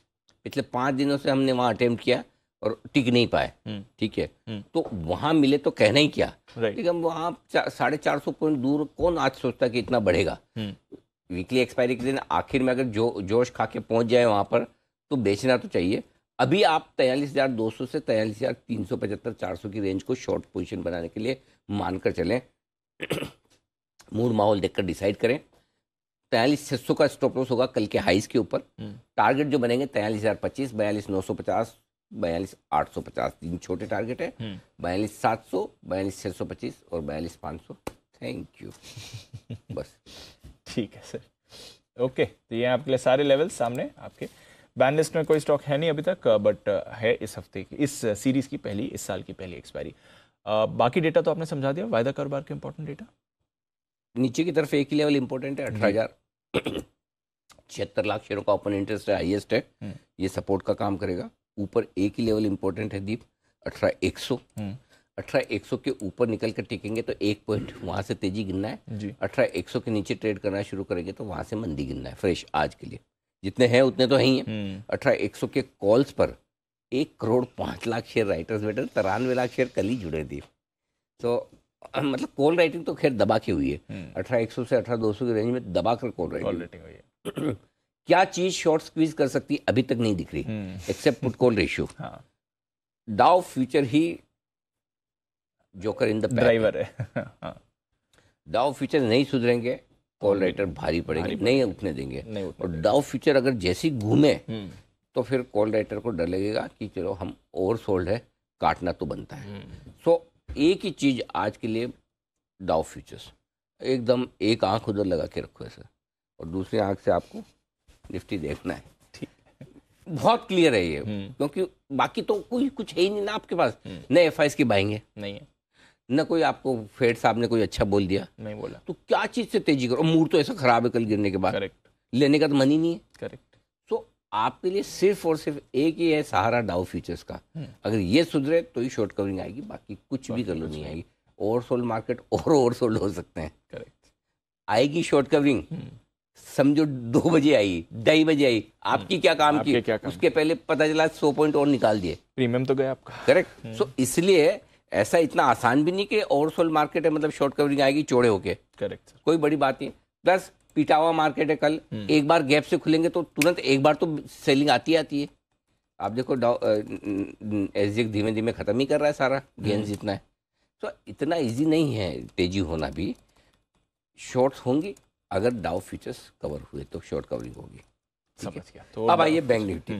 पिछले पाँच दिनों से हमने वहाँ अटेम्प्ट किया और टिक नहीं पाए हम्म। ठीक है हम्म। तो वहाँ मिले तो कहना ही क्या ठीक है वहाँ साढ़े चार सौ पॉइंट दूर कौन आज सोचता कि इतना बढ़ेगा वीकली एक्सपायरी के दिन आखिर में अगर जो जोश खा के पहुँच जाए वहाँ पर तो बेचना तो चाहिए अभी आप तैयलीस हज़ार दो सौ से तैयलीस हज़ार तीन सौ पचहत्तर चार सौ की रेंज को शॉर्ट पोजिशन बनाने के लिए मानकर चलें मूड माहौल देखकर डिसाइड करें तैयलीस छः सौ का स्टॉप लॉस होगा कल के हाइस के ऊपर हम्म। टारगेट जो बनेंगे तैयलीस हज़ार पच्चीस बयालीस नौ सौ पचास बयालीस आठ सौ पचास तीन छोटे टारगेट है हम्म। बयालीस सात सौ बयालीस छः सौ पच्चीस और बयालीस पाँच सौ थैंक यू बस ठीक है सर ओके तो ये आपके लिए सारे लेवल सामने आपके बैन लिस्ट में कोई स्टॉक है नहीं अभी तक बट uh, है इस हफ्ते की इस सीरीज़ uh, की पहली इस साल की पहली एक्सपायरी uh, बाकी डेटा तो आपने समझा दिया वायदा कारोबार के इंपॉर्टेंट डेटा नीचे की तरफ एक ही लेवल इंपॉर्टेंट है अठारह हजार छिहत्तर लाख शेयरों का ओपन इंटरेस्ट है हाईएस्ट है हम्म। ये सपोर्ट का काम करेगा ऊपर एक ही लेवल इंपॉर्टेंट है दीप अठारह एक सौ हम्म। अठारह एक सौ के ऊपर निकल कर टिकेंगे तो एक पॉइंट वहां से तेजी गिनना है अठारह एक सौ के नीचे ट्रेड करना शुरू करेंगे तो वहां से मंदी गिनना है फ्रेश आज के लिए जितने हैं उतने तो है ही है हम्म। अठारह एक सौ के कॉल्स पर एक करोड़ पांच लाख शेयर राइटर्स बैठे तिरानवे लाख शेयर कल ही जुड़े दीप तो मतलब कॉल राइटिंग तो खैर दबा के हुई है हम्म। अठारह एक सौ से अठारह दो सौ की रेंज में दबा कर कॉल राइटिंग, हुई है क्या चीज शॉर्ट स्क्वीज कर सकती अभी तक नहीं दिख रही except put call ratio Dow future ही जोकर इन द ड्राइवर है डाउ हाँ। फ्यूचर नहीं सुधरेंगे कॉल राइटर हम्म। भारी पड़ेंगे नहीं उठने देंगे और डाउ फ्यूचर अगर जैसी घूमे हम्म। तो फिर कॉल राइटर को डर लगेगा कि चलो हम ओवर सोल्ड है काटना तो बनता है सो एक ही चीज़ आज के लिए डाउ फ्यूचर्स एकदम एक आंख उधर लगा के रखो सर और दूसरी आंख से आपको निफ्टी देखना है ठीक बहुत क्लियर है ये हम्म। क्योंकि बाकी तो कोई कुछ है ही नहीं ना आपके पास हम्म। न एफ की बाएंगे नहीं है ना कोई आपको फेड साहब ने कोई अच्छा बोल दिया नहीं बोला तो क्या चीज़ से तेजी करो मूड तो ऐसा खराब है कल गिरने के बाद लेने का तो मन ही नहीं है करेक्ट आपके लिए सिर्फ और सिर्फ एक ही है सहारा डाउ फ्यूचर्स का हम्म। अगर ये सुधरे तो ही शॉर्ट कवरिंग आएगी बाकी कुछ भी लो नहीं आएगी ओवर सोल्ड मार्केट और ओवर सोल्ड हो सकते हैं करेक्ट आएगी शॉर्ट हम्म। कवरिंग समझो दो बजे आई ढाई बजे आई आपकी हम्म। क्या काम की क्या काम उसके पहले पता चला सौ पॉइंट और निकाल दिए प्रीमियम तो गया आपका करेक्ट सो इसलिए ऐसा इतना आसान भी नहीं कि ओवरसोल मार्केट है मतलब शॉर्ट कवरिंग आएगी चौड़े होके करेक्ट कोई बड़ी बात नहीं प्लस पिटावा मार्केट है कल हम्म। एक बार गैप से खुलेंगे तो तुरंत एक बार तो सेलिंग आती आती है आप देखो एस धीमे धीमे ख़त्म ही कर रहा है सारा हम्म। गेंद जितना है तो इतना इजी नहीं है तेजी होना भी शॉर्ट्स होंगी अगर डाउ फ्यूचर्स कवर हुए तो शॉर्ट कवरिंग होगी समझ गया तो अब आइए बैंक निफ्टी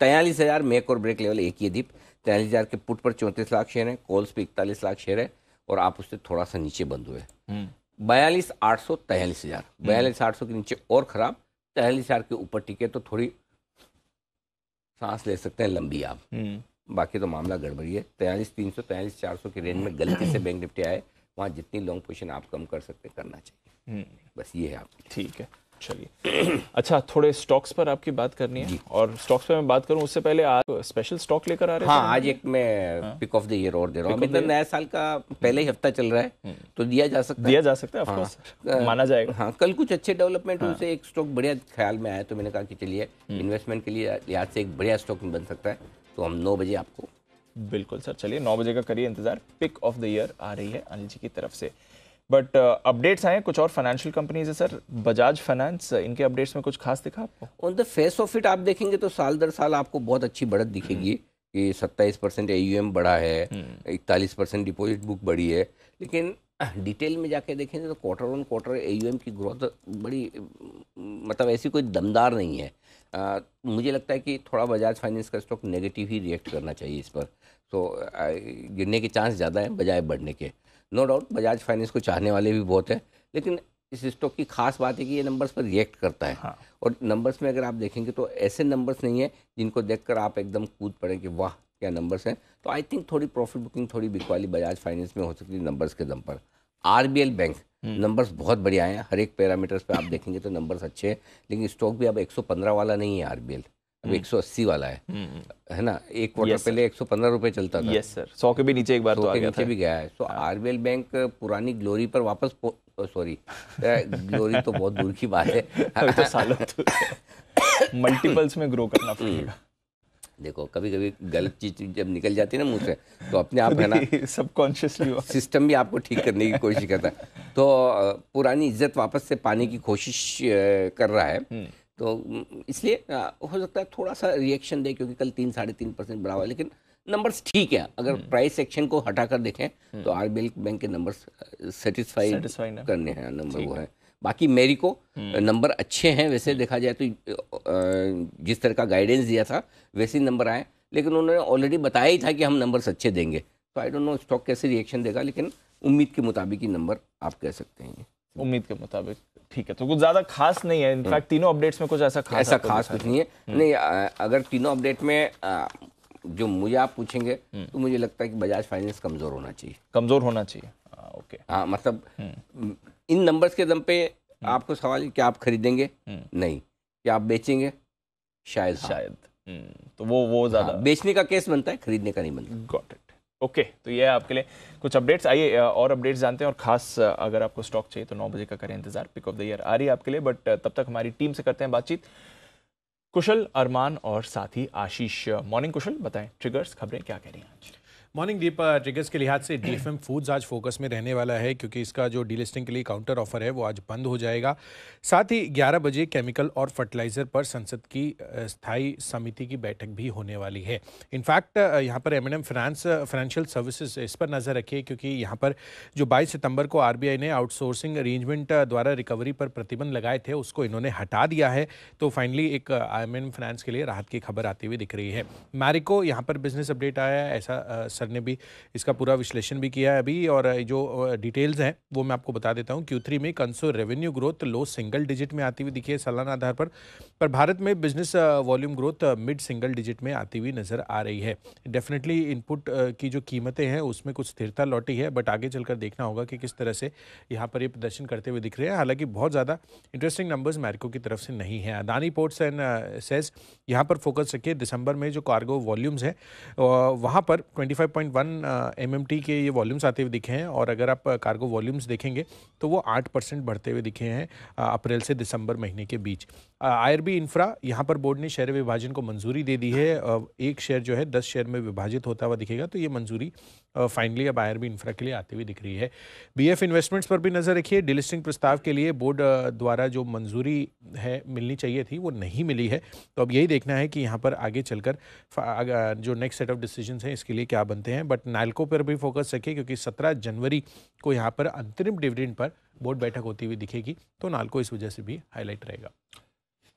तैयलीस हज़ार मेक और ब्रेक लेवल एक ही दीप तैयलीस हज़ार के पुट पर चौंतीस लाख शेयर है कॉल्स पे इकतालीस लाख शेयर है और आप उससे थोड़ा सा नीचे बंद हुए हम्म। बयालीस आठ सौ तैयलीस हज़ार हम्म। बयालीस आठ सौ के नीचे और ख़राब तैयलीस हज़ार के ऊपर टिके तो थोड़ी सांस ले सकते हैं लंबी आप हम्म। बाकी तो मामला गड़बड़ी है तैयलीस तीन सौ तैयलीस चार सौ की रेंज में गलती से बैंक निफ्टी आए वहाँ जितनी लॉन्ग पोजिशन आप कम कर सकते करना चाहिए हम्म। बस ये है आप ठीक है चलिए अच्छा थोड़े स्टॉक्स पर आपकी बात करनी है और स्टॉक्स पर मैं बात करूं उससे पहले आज स्पेशल स्टॉक लेकर आ रहे हाँ आज एक मैं पिक ऑफ द ईयर और दे रहा हूँ मतलब नया साल का पहले ही हफ्ता चल रहा है हम्म। तो दिया जा सकता दिया जा सकता है हाँ, माना जाएगा हाँ कल कुछ अच्छे डेवलपमेंट हुए हाँ। एक स्टॉक बढ़िया ख्याल में आया तो मैंने कहा कि चलिए इन्वेस्टमेंट हम्म। के लिए लिहाज से एक बढ़िया स्टॉक बन सकता है तो हम नौ बजे आपको बिल्कुल सर चलिए नौ बजे का करिए इंतजार पिक ऑफ द ईयर आ रही है अनिल जी की तरफ से बट अपडेट्स uh, आए कुछ और फाइनेंशियल कंपनीज है सर बजाज फाइनेंस इनके अपडेट्स में कुछ खास दिखा आपको on the face of it आप देखेंगे तो साल दर साल आपको बहुत अच्छी बढ़त दिखेगी कि सत्ताईस परसेंट ए बढ़ा है हम्म। इकतालीस परसेंट डिपोजिट बुक बढ़ी है लेकिन डिटेल में जाके देखेंगे तो क्वार्टर ऑन क्वार्टर ए की ग्रोथ बड़ी मतलब ऐसी कोई दमदार नहीं है आ, मुझे लगता है कि थोड़ा बजाज फाइनेंस का स्टॉक नेगेटिव ही रिएक्ट करना चाहिए इस पर तो गिरने के चांस ज़्यादा है बजाय बढ़ने के नो डाउट बजाज फाइनेंस को चाहने वाले भी बहुत हैं लेकिन इस स्टॉक की खास बात है कि ये नंबर्स पर रिएक्ट करता है हाँ। और नंबर्स में अगर आप देखेंगे तो ऐसे नंबर्स नहीं है जिनको देख आप एकदम कूद पड़े कि वाह क्या नंबर्स हैं तो आई थिंक थोड़ी प्रॉफिट बुकिंग थोड़ी बिकवाली बजाज फाइनेंस में हो सकती है नंबर्स के दम पर आर बैंक नंबर्स बहुत बढ़िया हैं हर एक पैरामीटर्स पे आप देखेंगे तो नंबर्स अच्छे हैं लेकिन स्टॉक भी अब 115 वाला नहीं है आर अब हम्म। एक सौ अस्सी वाला है हम्म, हम्म। है ना एक क्वार्टर yes, पहले एक सौ पंद्रह रुपये चलता था यस सर सौ के भी नीचे एक बार तो आ गया था भी गया है सो हाँ। आरबीएल बैंक पुरानी ग्लोरी पर वापस सॉरी ग्लोरी तो बहुत दूर की बात है तो सालों तो मल्टीपल्स में ग्रो करना पड़ेगा देखो कभी कभी गलत चीज जब निकल जाती है ना मुंह से तो अपने आप है ना सबकॉन्शियसली सिस्टम भी आपको ठीक करने की कोशिश करता है तो पुरानी इज्जत वापस से पाने की कोशिश कर रहा है तो इसलिए हो सकता है थोड़ा सा रिएक्शन दे क्योंकि कल तीन साढ़े तीन परसेंट बढ़ा हुआ है लेकिन नंबर्स ठीक है अगर प्राइस हम्म। सेक्शन को हटाकर देखें हम्म। तो आरबीएल बैंक के नंबर्स सेटिस्फाई करने हैं नंबर वो है बाकी मेरी को नंबर हम्म। अच्छे हैं वैसे देखा जाए तो जिस तरह का गाइडेंस दिया था वैसे ही नंबर आए लेकिन उन्होंने ऑलरेडी बताया ही था कि हम नंबर्स अच्छे देंगे तो आई डोंट नो स्टॉक कैसे रिएक्शन देगा लेकिन उम्मीद के मुताबिक ही नंबर आप कह सकते हैं उम्मीद के मुताबिक ठीक है तो कुछ ज्यादा खास नहीं है इनफैक्ट हम्म। तीनों अपडेट्स में कुछ ऐसा खास ऐसा खास कुछ नहीं है नहीं हम्म। अगर तीनों अपडेट में जो मुझे आप पूछेंगे हम्म। तो मुझे लगता है कि बजाज फाइनेंस कमजोर होना चाहिए कमजोर होना चाहिए हाँ, ओके हाँ मतलब इन नंबर्स के दम पे आपको सवाल क्या आप खरीदेंगे नहीं क्या आप बेचेंगे शायद हाँ। शायद तो वो वो हाँ, ज्यादा बेचने का केस बनता है खरीदने का नहीं बनता गॉट इट ओके तो ये आपके लिए कुछ अपडेट्स आइए और अपडेट्स जानते हैं और खास अगर आपको स्टॉक चाहिए तो नौ बजे का करें इंतजार पिक ऑफ द ईयर आ रही है आपके लिए बट तब तक हमारी टीम से करते हैं बातचीत कुशल अरमान और साथ ही आशीष मॉर्निंग कुशल बताएं ट्रिगर्स खबरें क्या कह रही हैं आज मॉर्निंग दीप ट्रिगर्स के लिहाज से डीएफएम फूड्स आज फोकस में रहने वाला है क्योंकि इसका जो डीलिस्टिंग के लिए काउंटर ऑफर है वो आज बंद हो जाएगा साथ ही 11 बजे केमिकल और फर्टिलाइजर पर संसद की स्थायी समिति की बैठक भी होने वाली है इनफैक्ट यहाँ पर एम फाइनेंस फाइनेंशियल सर्विसेज इस पर नज़र रखिए क्योंकि यहाँ पर जो बाईस सितंबर को आर ने आउटसोर्सिंग अरेंजमेंट द्वारा रिकवरी पर प्रतिबंध लगाए थे उसको इन्होंने हटा दिया है तो फाइनली एक आई फाइनेंस के लिए राहत की खबर आती हुई दिख रही है मैरिको यहाँ पर बिजनेस अपडेट आया ऐसा सर ने भी इसका पूरा विश्लेषण भी किया है अभी और जो डिटेल्स हैं वो मैं आपको बता देता हूँ क्यू में conso revenue growth low single digit में आती हुई दिखी है सालाना आधार पर पर भारत में business volume growth mid single digit में आती हुई नज़र आ रही है डेफिनेटली इनपुट की जो कीमतें हैं उसमें कुछ स्थिरता लौटी है बट आगे चलकर देखना होगा कि किस तरह से यहाँ पर ये प्रदर्शन करते हुए दिख रहे हैं हालांकि बहुत ज़्यादा इंटरेस्टिंग नंबर्स मैरिको की तरफ से नहीं है अदानी पोर्ट्स एंड सेस यहाँ पर फोकस रखिए दिसंबर में जो कार्गो वॉल्यूम्स हैं वहाँ पर 145.1 पॉइंट के ये वॉल्यूम्स आते हुए दिखे हैं और अगर आप कार्गो वॉल्यूम्स देखेंगे तो वो आठ परसेंट बढ़ते हुए दिखे हैं अप्रैल से दिसंबर महीने के बीच आईआरबी इंफ्रा यहाँ पर बोर्ड ने शेयर विभाजन को मंजूरी दे दी है एक शेयर जो है दस शेयर में विभाजित होता हुआ दिखेगा तो ये मंजूरी फाइनली अब आईआरबी इंफ्रा के लिए आती हुई दिख रही है बीएफ इन्वेस्टमेंट्स पर भी नज़र रखिए डिलिस्टिंग प्रस्ताव के लिए बोर्ड द्वारा जो मंजूरी है मिलनी चाहिए थी वो नहीं मिली है तो अब यही देखना है कि यहाँ पर आगे चलकर जो नेक्स्ट सेट ऑफ डिसीजन हैं इसके लिए क्या बनते हैं बट नालको पर भी फोकस रखिए क्योंकि सत्रह जनवरी को यहाँ पर अंतरिम डिविडेंड पर बोर्ड बैठक होती हुई दिखेगी तो नालको इस वजह से भी हाईलाइट रहेगा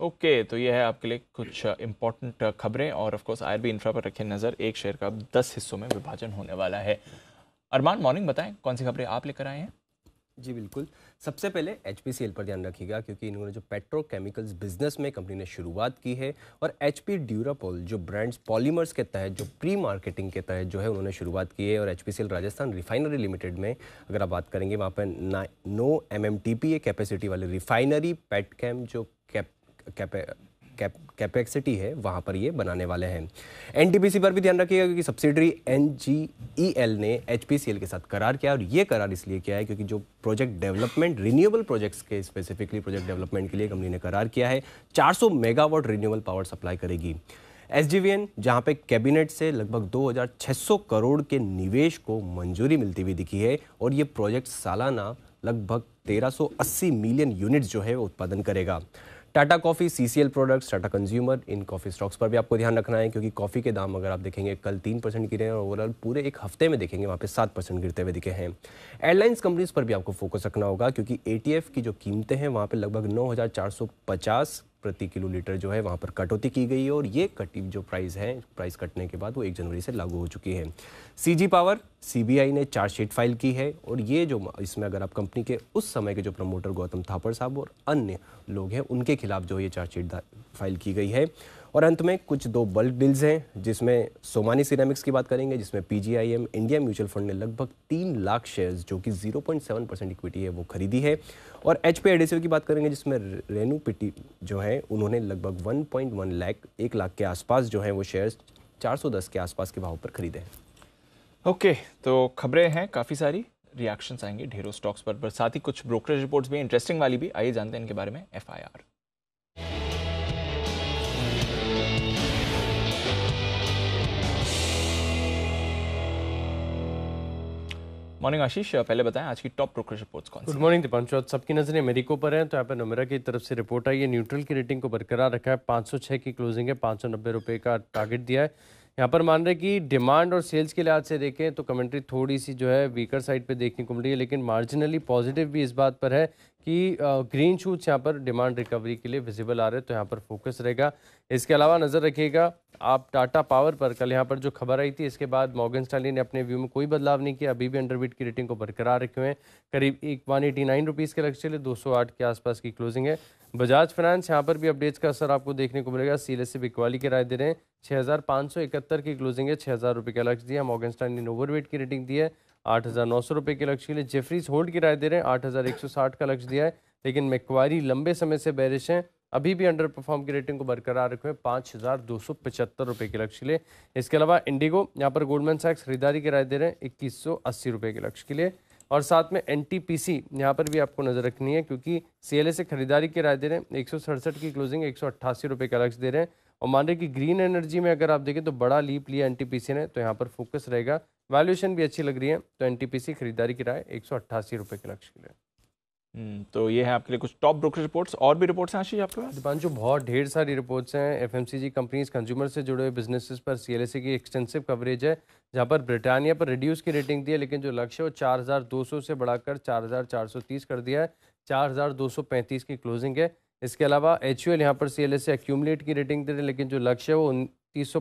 ओके okay, तो ये है आपके लिए कुछ इंपॉर्टेंट खबरें और ऑफ कोर्स आईआरबी इंफ्रा पर रखें नज़र एक शेयर का दस हिस्सों में विभाजन होने वाला है अरमान मॉर्निंग बताएं कौन सी खबरें आप लेकर आए हैं जी बिल्कुल सबसे पहले एच पर ध्यान रखिएगा क्योंकि इन्होंने जो पेट्रोकेमिकल्स बिजनेस में कंपनी ने शुरुआत की है और एच पी ड्यूरापोल जो ब्रांड्स पॉलीमर्स के तहत जो प्री मार्केटिंग के तहत जो है उन्होंने शुरुआत की है और एच राजस्थान रिफाइनरी लिमिटेड में अगर आप बात करेंगे वहाँ पर नो M M T P capacity वाली रिफाइनरी पेटकेम जो कैपेसिटी है वहाँ पर ये बनाने वाले हैं एनटीपीसी पर भी ध्यान रखिएगा क्योंकि सब्सिडरी एनजीईएल e ने एचपीसीएल के साथ करार किया और ये करार इसलिए किया है क्योंकि जो प्रोजेक्ट डेवलपमेंट रिन्यूएबल प्रोजेक्ट्स के स्पेसिफिकली प्रोजेक्ट डेवलपमेंट के लिए कंपनी ने करार किया है 400 मेगावाट रिन्यूएबल पावर सप्लाई करेगी एस जी जहाँ पे कैबिनेट से लगभग 2,600 करोड़ के निवेश को मंजूरी मिलती हुई दिखी है और ये प्रोजेक्ट सालाना लगभग 1380 मिलियन यूनिट्स जो है उत्पादन करेगा Tata coffee CCL products Tata consumer इन कॉफ़ी स्टॉक्स पर भी आपको ध्यान रखना है क्योंकि कॉफ़ी के दाम अगर आप देखेंगे कल तीन परसेंट गिरे हैं और ओवरऑल पूरे एक हफ्ते में देखेंगे वहाँ पे सात परसेंट गिरते हुए दिखे हैं एयरलाइंस कंपनीज पर भी आपको फोकस रखना होगा क्योंकि ए की जो कीमतें हैं वहाँ पर लगभग नौ प्रति किलोलीटर जो है वहाँ पर कटौती की गई है और ये कटी जो प्राइस है प्राइस कटने के बाद वो एक जनवरी से लागू हो चुकी है सीजी पावर सीबीआई ने चार्जशीट फाइल की है और ये जो इसमें अगर आप कंपनी के उस समय के जो प्रमोटर गौतम थापर साहब और अन्य लोग हैं उनके खिलाफ जो ये चार्जशीट फाइल की गई है और अंत में कुछ दो बल्क डील्स हैं जिसमें सोमानी सिरेमिक्स की बात करेंगे जिसमें पीजीआईएम इंडिया म्यूचुअल फंड ने लगभग तीन लाख शेयर्स जो कि 0.7 परसेंट इक्विटी है वो खरीदी है और एच पी एडेसिव की बात करेंगे जिसमें रेनू पिटी जो है उन्होंने लगभग 1.1 लाख एक लाख के आसपास जो है वो शेयर्स 410 के आसपास के भाव पर खरीदे हैं ओके okay, तो खबरें हैं काफ़ी सारी रिएक्शंस आएंगे ढेरों स्टॉक्स पर, पर साथ ही कुछ ब्रोकरेज रिपोर्ट्स भी इंटरेस्टिंग वाली भी आइए जानते हैं इनके बारे में F I R morning Ashish uh, पहले बताएं आज की टॉप ब्रोकर रिपोर्ट्स कौन गुड मॉर्निंग दीपांशु सबकी नजरें अमेरिको पर है तो यहाँ पर नोमेरा की तरफ से रिपोर्ट आई है न्यूट्रल की रेटिंग को बरकरार रखा है 506 की क्लोजिंग है पाँच सौ नब्बे का टारगेट दिया है यहाँ पर मान रहे कि डिमांड और सेल्स के लिहाज से देखें तो कमेंट्री थोड़ी सी जो है वीकर साइड पे देखने को मिल रही है लेकिन मार्जिनली पॉजिटिव भी इस बात पर है कि ग्रीन शूट्स यहाँ पर डिमांड रिकवरी के लिए विजिबल आ रहे हैं तो यहाँ पर फोकस रहेगा इसके अलावा नज़र रखिएगा आप टाटा पावर पर कल यहाँ पर जो खबर आई थी इसके बाद मॉगन स्टाली ने अपने व्यू में कोई बदलाव नहीं किया अभी भी अंडरविट की रेटिंग को बरकरार रखे हुए हैं करीब एक वन एटी नाइन रुपीज़ के लक्ष्य लिए दो सौ आठ के आसपास की क्लोजिंग है बजाज फाइनेंस यहाँ पर भी अपडेट्स का असर आपको देखने को मिलेगा सी एस सी की राय दे रहे हैं छः हज़ार पाँच सौ इकहत्तर की क्लोजिंग है छः हज़ार रुपये का लक्ष्य दिया मॉगन स्टैंड ने ओवरवेट की रेटिंग दी है आठ हज़ार नौ सौ रुपये के लक्ष्य के लिए जेफरीज होल्ड की राय दे रहे हैं आठ हज़ार एक सौ साठ का लक्ष्य दिया है लेकिन मेकवारी लंबे समय से बैरिश हैं अभी भी अंडर परफॉर्म की रेटिंग को बरकरार रखे हुए पाँच हज़ार दो सौ पचहत्तर रुपये के लक्ष्य के लिए इसके अलावा इंडिगो यहाँ पर गोल्डमैन सैक्स खरीदारी की राय दे रहे हैं इक्कीस सौ अस्सी रुपये के लक्ष्य के लिए और साथ में एन टी पी सी यहाँ पर भी आपको नज़र रखनी है क्योंकि सी एल ए से खरीदारी के राय दे रहे हैं एक सौ सड़सठ की क्लोजिंग एक सौ अट्ठासी रुपये का लक्ष्य दे रहे हैं और मान रहे कि ग्रीन एनर्जी में अगर आप देखें तो बड़ा लीप लिया एन टी पी सी ने तो यहाँ पर फोकस रहेगा वैल्यूएशन भी अच्छी लग रही है तो एन टी पी सी खरीदारी की राय एक सौ अट्ठासी रुपये के लक्ष्य के लिए हम्म, तो ये है आपके लिए कुछ टॉप ब्रोकर रिपोर्ट्स और भी रिपोर्ट्स हैं आशीष आपके पास दीपांशु बहुत ढेर सारी रिपोर्ट्स हैं एफएमसीजी कंपनीज कंज्यूमर से जुड़े हुए बिजनेसेस पर सी की एक्सटेंसिव कवरेज है जहाँ पर ब्रिटानिया पर रिड्यूस की रेटिंग दी है लेकिन जो लक्ष्य है वो चार से बढ़ाकर चार कर दिया है चार की क्लोजिंग है इसके अलावा एच यू यहाँ पर सी एल एक्यूमलेट की रेटिंग दे रहे हैं लेकिन जो लक्ष्य है वो उनतीस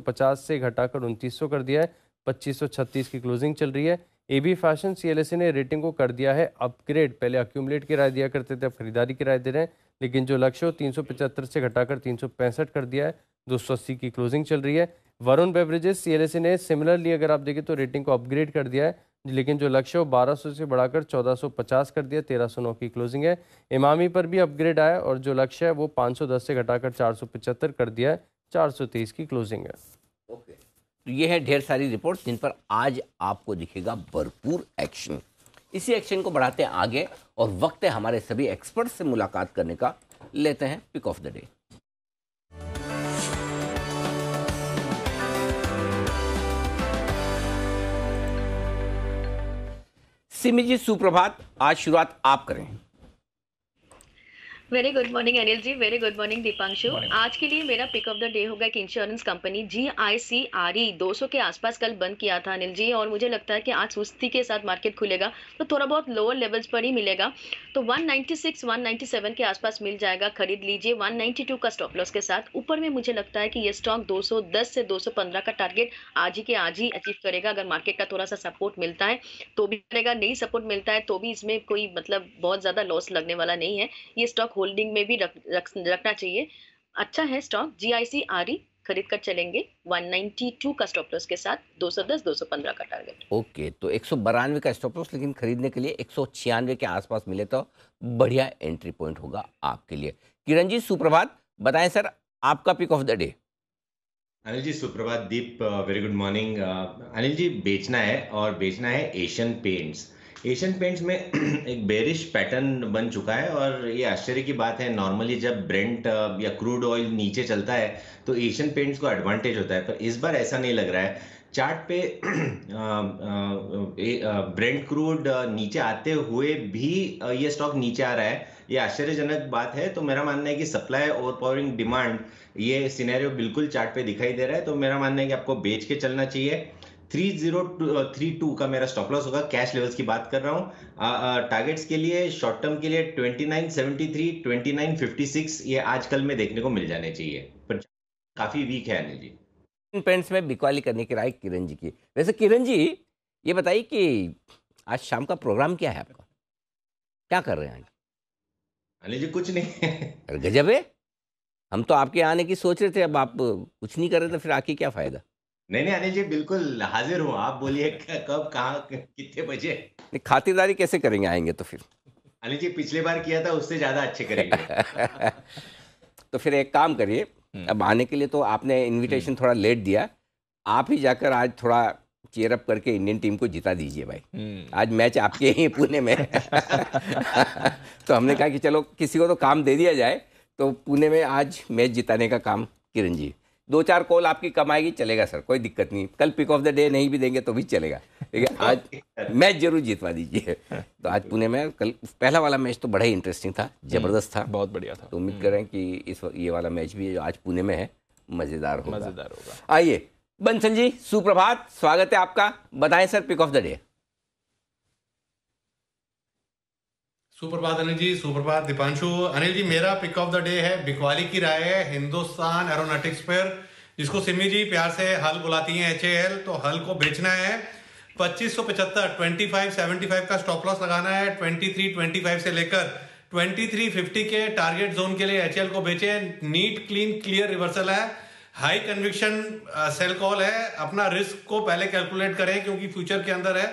से घटाकर उनतीस कर दिया है पच्चीस की क्लोजिंग चल रही है ए बी फैशन सी ने रेटिंग को कर दिया है अपग्रेड पहले अक्यूमलेट किराया दिया करते थे खरीदारी किराए दे रहे हैं लेकिन जो लक्ष्य हो तीन से घटाकर तीन कर दिया है दो की क्लोजिंग चल रही है वरुण बेवरेजेस सी ने सिमिलरली अगर आप देखें तो रेटिंग को अपग्रेड कर दिया है लेकिन जो लक्ष्य हो सौ से बढ़ाकर 1450 कर दिया तेरह नौ की क्लोजिंग है इमामी पर भी अपग्रेड आया और जो लक्ष्य है वो 510 से घटाकर 475 कर दिया है तेईस की क्लोजिंग है ओके okay. तो ये है ढेर सारी रिपोर्ट जिन पर आज आपको दिखेगा भरपूर एक्शन इसी एक्शन को बढ़ाते हैं आगे और वक्त है हमारे सभी एक्सपर्ट से मुलाकात करने का लेते हैं pick of the day Simi ji सुप्रभात आज शुरुआत आप करें very good morning Anil ji very good morning Deepanshu आज के लिए मेरा पिक ऑफ द डे होगा एक insurance company G I C R E दो सौ के आसपास कल बंद किया था अनिल जी और मुझे लगता है कि आज सुस्ती के साथ मार्केट खुलेगा तो थोड़ा बहुत लोअर लेवल्स पर ही मिलेगा तो 196 197 के आसपास मिल जाएगा खरीद लीजिए 192 का स्टॉप लॉस के साथ ऊपर में मुझे लगता है कि ये स्टॉक दस से पंद्रह का टारगेट आज ही के आज ही अचीव करेगा अगर मार्केट का थोड़ा सा सपोर्ट मिलता है तो भी करेगा नहीं सपोर्ट मिलता है तो भी इसमें कोई मतलब बहुत ज़्यादा लॉस लगने वाला नहीं है ये स्टॉक होल्डिंग में भी रख, रख रखना चाहिए अच्छा है stock ji I C R ई खरीद कर चलेंगे 192 का स्टॉप लॉस के साथ 210 215 का टारगेट ओके तो एक सौ का स्टॉप लॉस लेकिन खरीदने के लिए एक के आसपास मिले तो बढ़िया एंट्री पॉइंट होगा आपके लिए किरण जी सुप्रभात बताएं सर आपका pick of the day Anil ji सुप्रभात Deep very good morning Anil ji बेचना है और बेचना है एशियन पेंट्स एशियन पेंट्स में एक बेरिश पैटर्न बन चुका है और ये आश्चर्य की बात है नॉर्मली जब ब्रेंट uh, या क्रूड ऑयल नीचे चलता है तो एशियन पेंट्स को एडवांटेज होता है पर इस बार ऐसा नहीं लग रहा है चार्ट पे ब्रेंट क्रूड uh, uh, नीचे आते हुए भी ये स्टॉक नीचे आ रहा है ये आश्चर्यजनक बात है तो मेरा मानना है कि सप्लाई ओवर पावरिंग डिमांड ये सिनेरियो बिल्कुल चार्ट पे दिखाई दे रहा है तो मेरा मानना है कि आपको बेच के चलना चाहिए थ्री जीरो थ्री टू का मेरा स्टॉप लॉस होगा कैश लेवल्स की बात कर रहा हूँ टारगेट्स के लिए शॉर्ट टर्म के लिए twenty nine seventy three twenty nine fifty six ये आजकल में देखने को मिल जाने चाहिए पर काफी वीक है अनिल जी पेंट्स में बिकवाली करने की राय किरण जी की वैसे किरण जी ये बताइए कि आज शाम का प्रोग्राम क्या है आपका क्या कर रहे हैं अनिल जी कुछ नहीं गजब है हम तो आपके आने की सोच रहे थे अब आप कुछ नहीं कर रहे थे तो फिर आके क्या फायदा नहीं नहीं अनिल जी बिल्कुल हाजिर हूँ आप बोलिए कब कहाँ कितने बजे खातिरदारी कैसे करेंगे आएंगे तो फिर अनिल जी पिछले बार किया था उससे ज़्यादा अच्छे करेंगे तो फिर एक काम करिए हम्म। अब आने के लिए तो आपने इनविटेशन हम्म। थोड़ा लेट दिया आप ही जाकर आज थोड़ा चेयर अप करके इंडियन टीम को जिता दीजिए भाई हम्म। आज मैच आपके ही पुणे में तो हमने कहा कि चलो किसी को तो काम दे दिया जाए तो पुणे में आज मैच जिताने का काम किरण जी दो चार कॉल आपकी कमाएगी चलेगा सर कोई दिक्कत नहीं कल पिक ऑफ द डे नहीं भी देंगे तो भी चलेगा ठीक है आज मैच जरूर जीतवा दीजिए तो आज पुणे में कल पहला वाला मैच तो बड़ा ही इंटरेस्टिंग था हम्म, जबरदस्त था बहुत बढ़िया था तो उम्मीद हम्म। करें कि इस ये वाला मैच भी आज पुणे में है मज़ेदार होगा मज़ेदार होगा आइए बंसल जी सुप्रभात स्वागत है आपका बताएं sir pick of the day सुप्रभात अनिल जी सुप्रभात दीपांशु अनिल जी मेरा पिक ऑफ द डे है बिकवाली की राय है हिंदुस्तान एरोनॉटिक्स पर जिसको सिमी जी प्यार से हल बुलाती हैं एच तो हल को बेचना है पच्चीस सौ पचहत्तर ट्वेंटी फाइव सेवेंटी फाइव का स्टॉप लॉस लगाना है ट्वेंटी थ्री ट्वेंटी फाइव से लेकर ट्वेंटी थ्री फिफ्टी के टारगेट जोन के लिए एच को बेचे नीट क्लीन क्लियर रिवर्सल है हाई कन्विक्शन सेल कॉल है अपना रिस्क को पहले कैलकुलेट करें क्योंकि फ्यूचर के अंदर है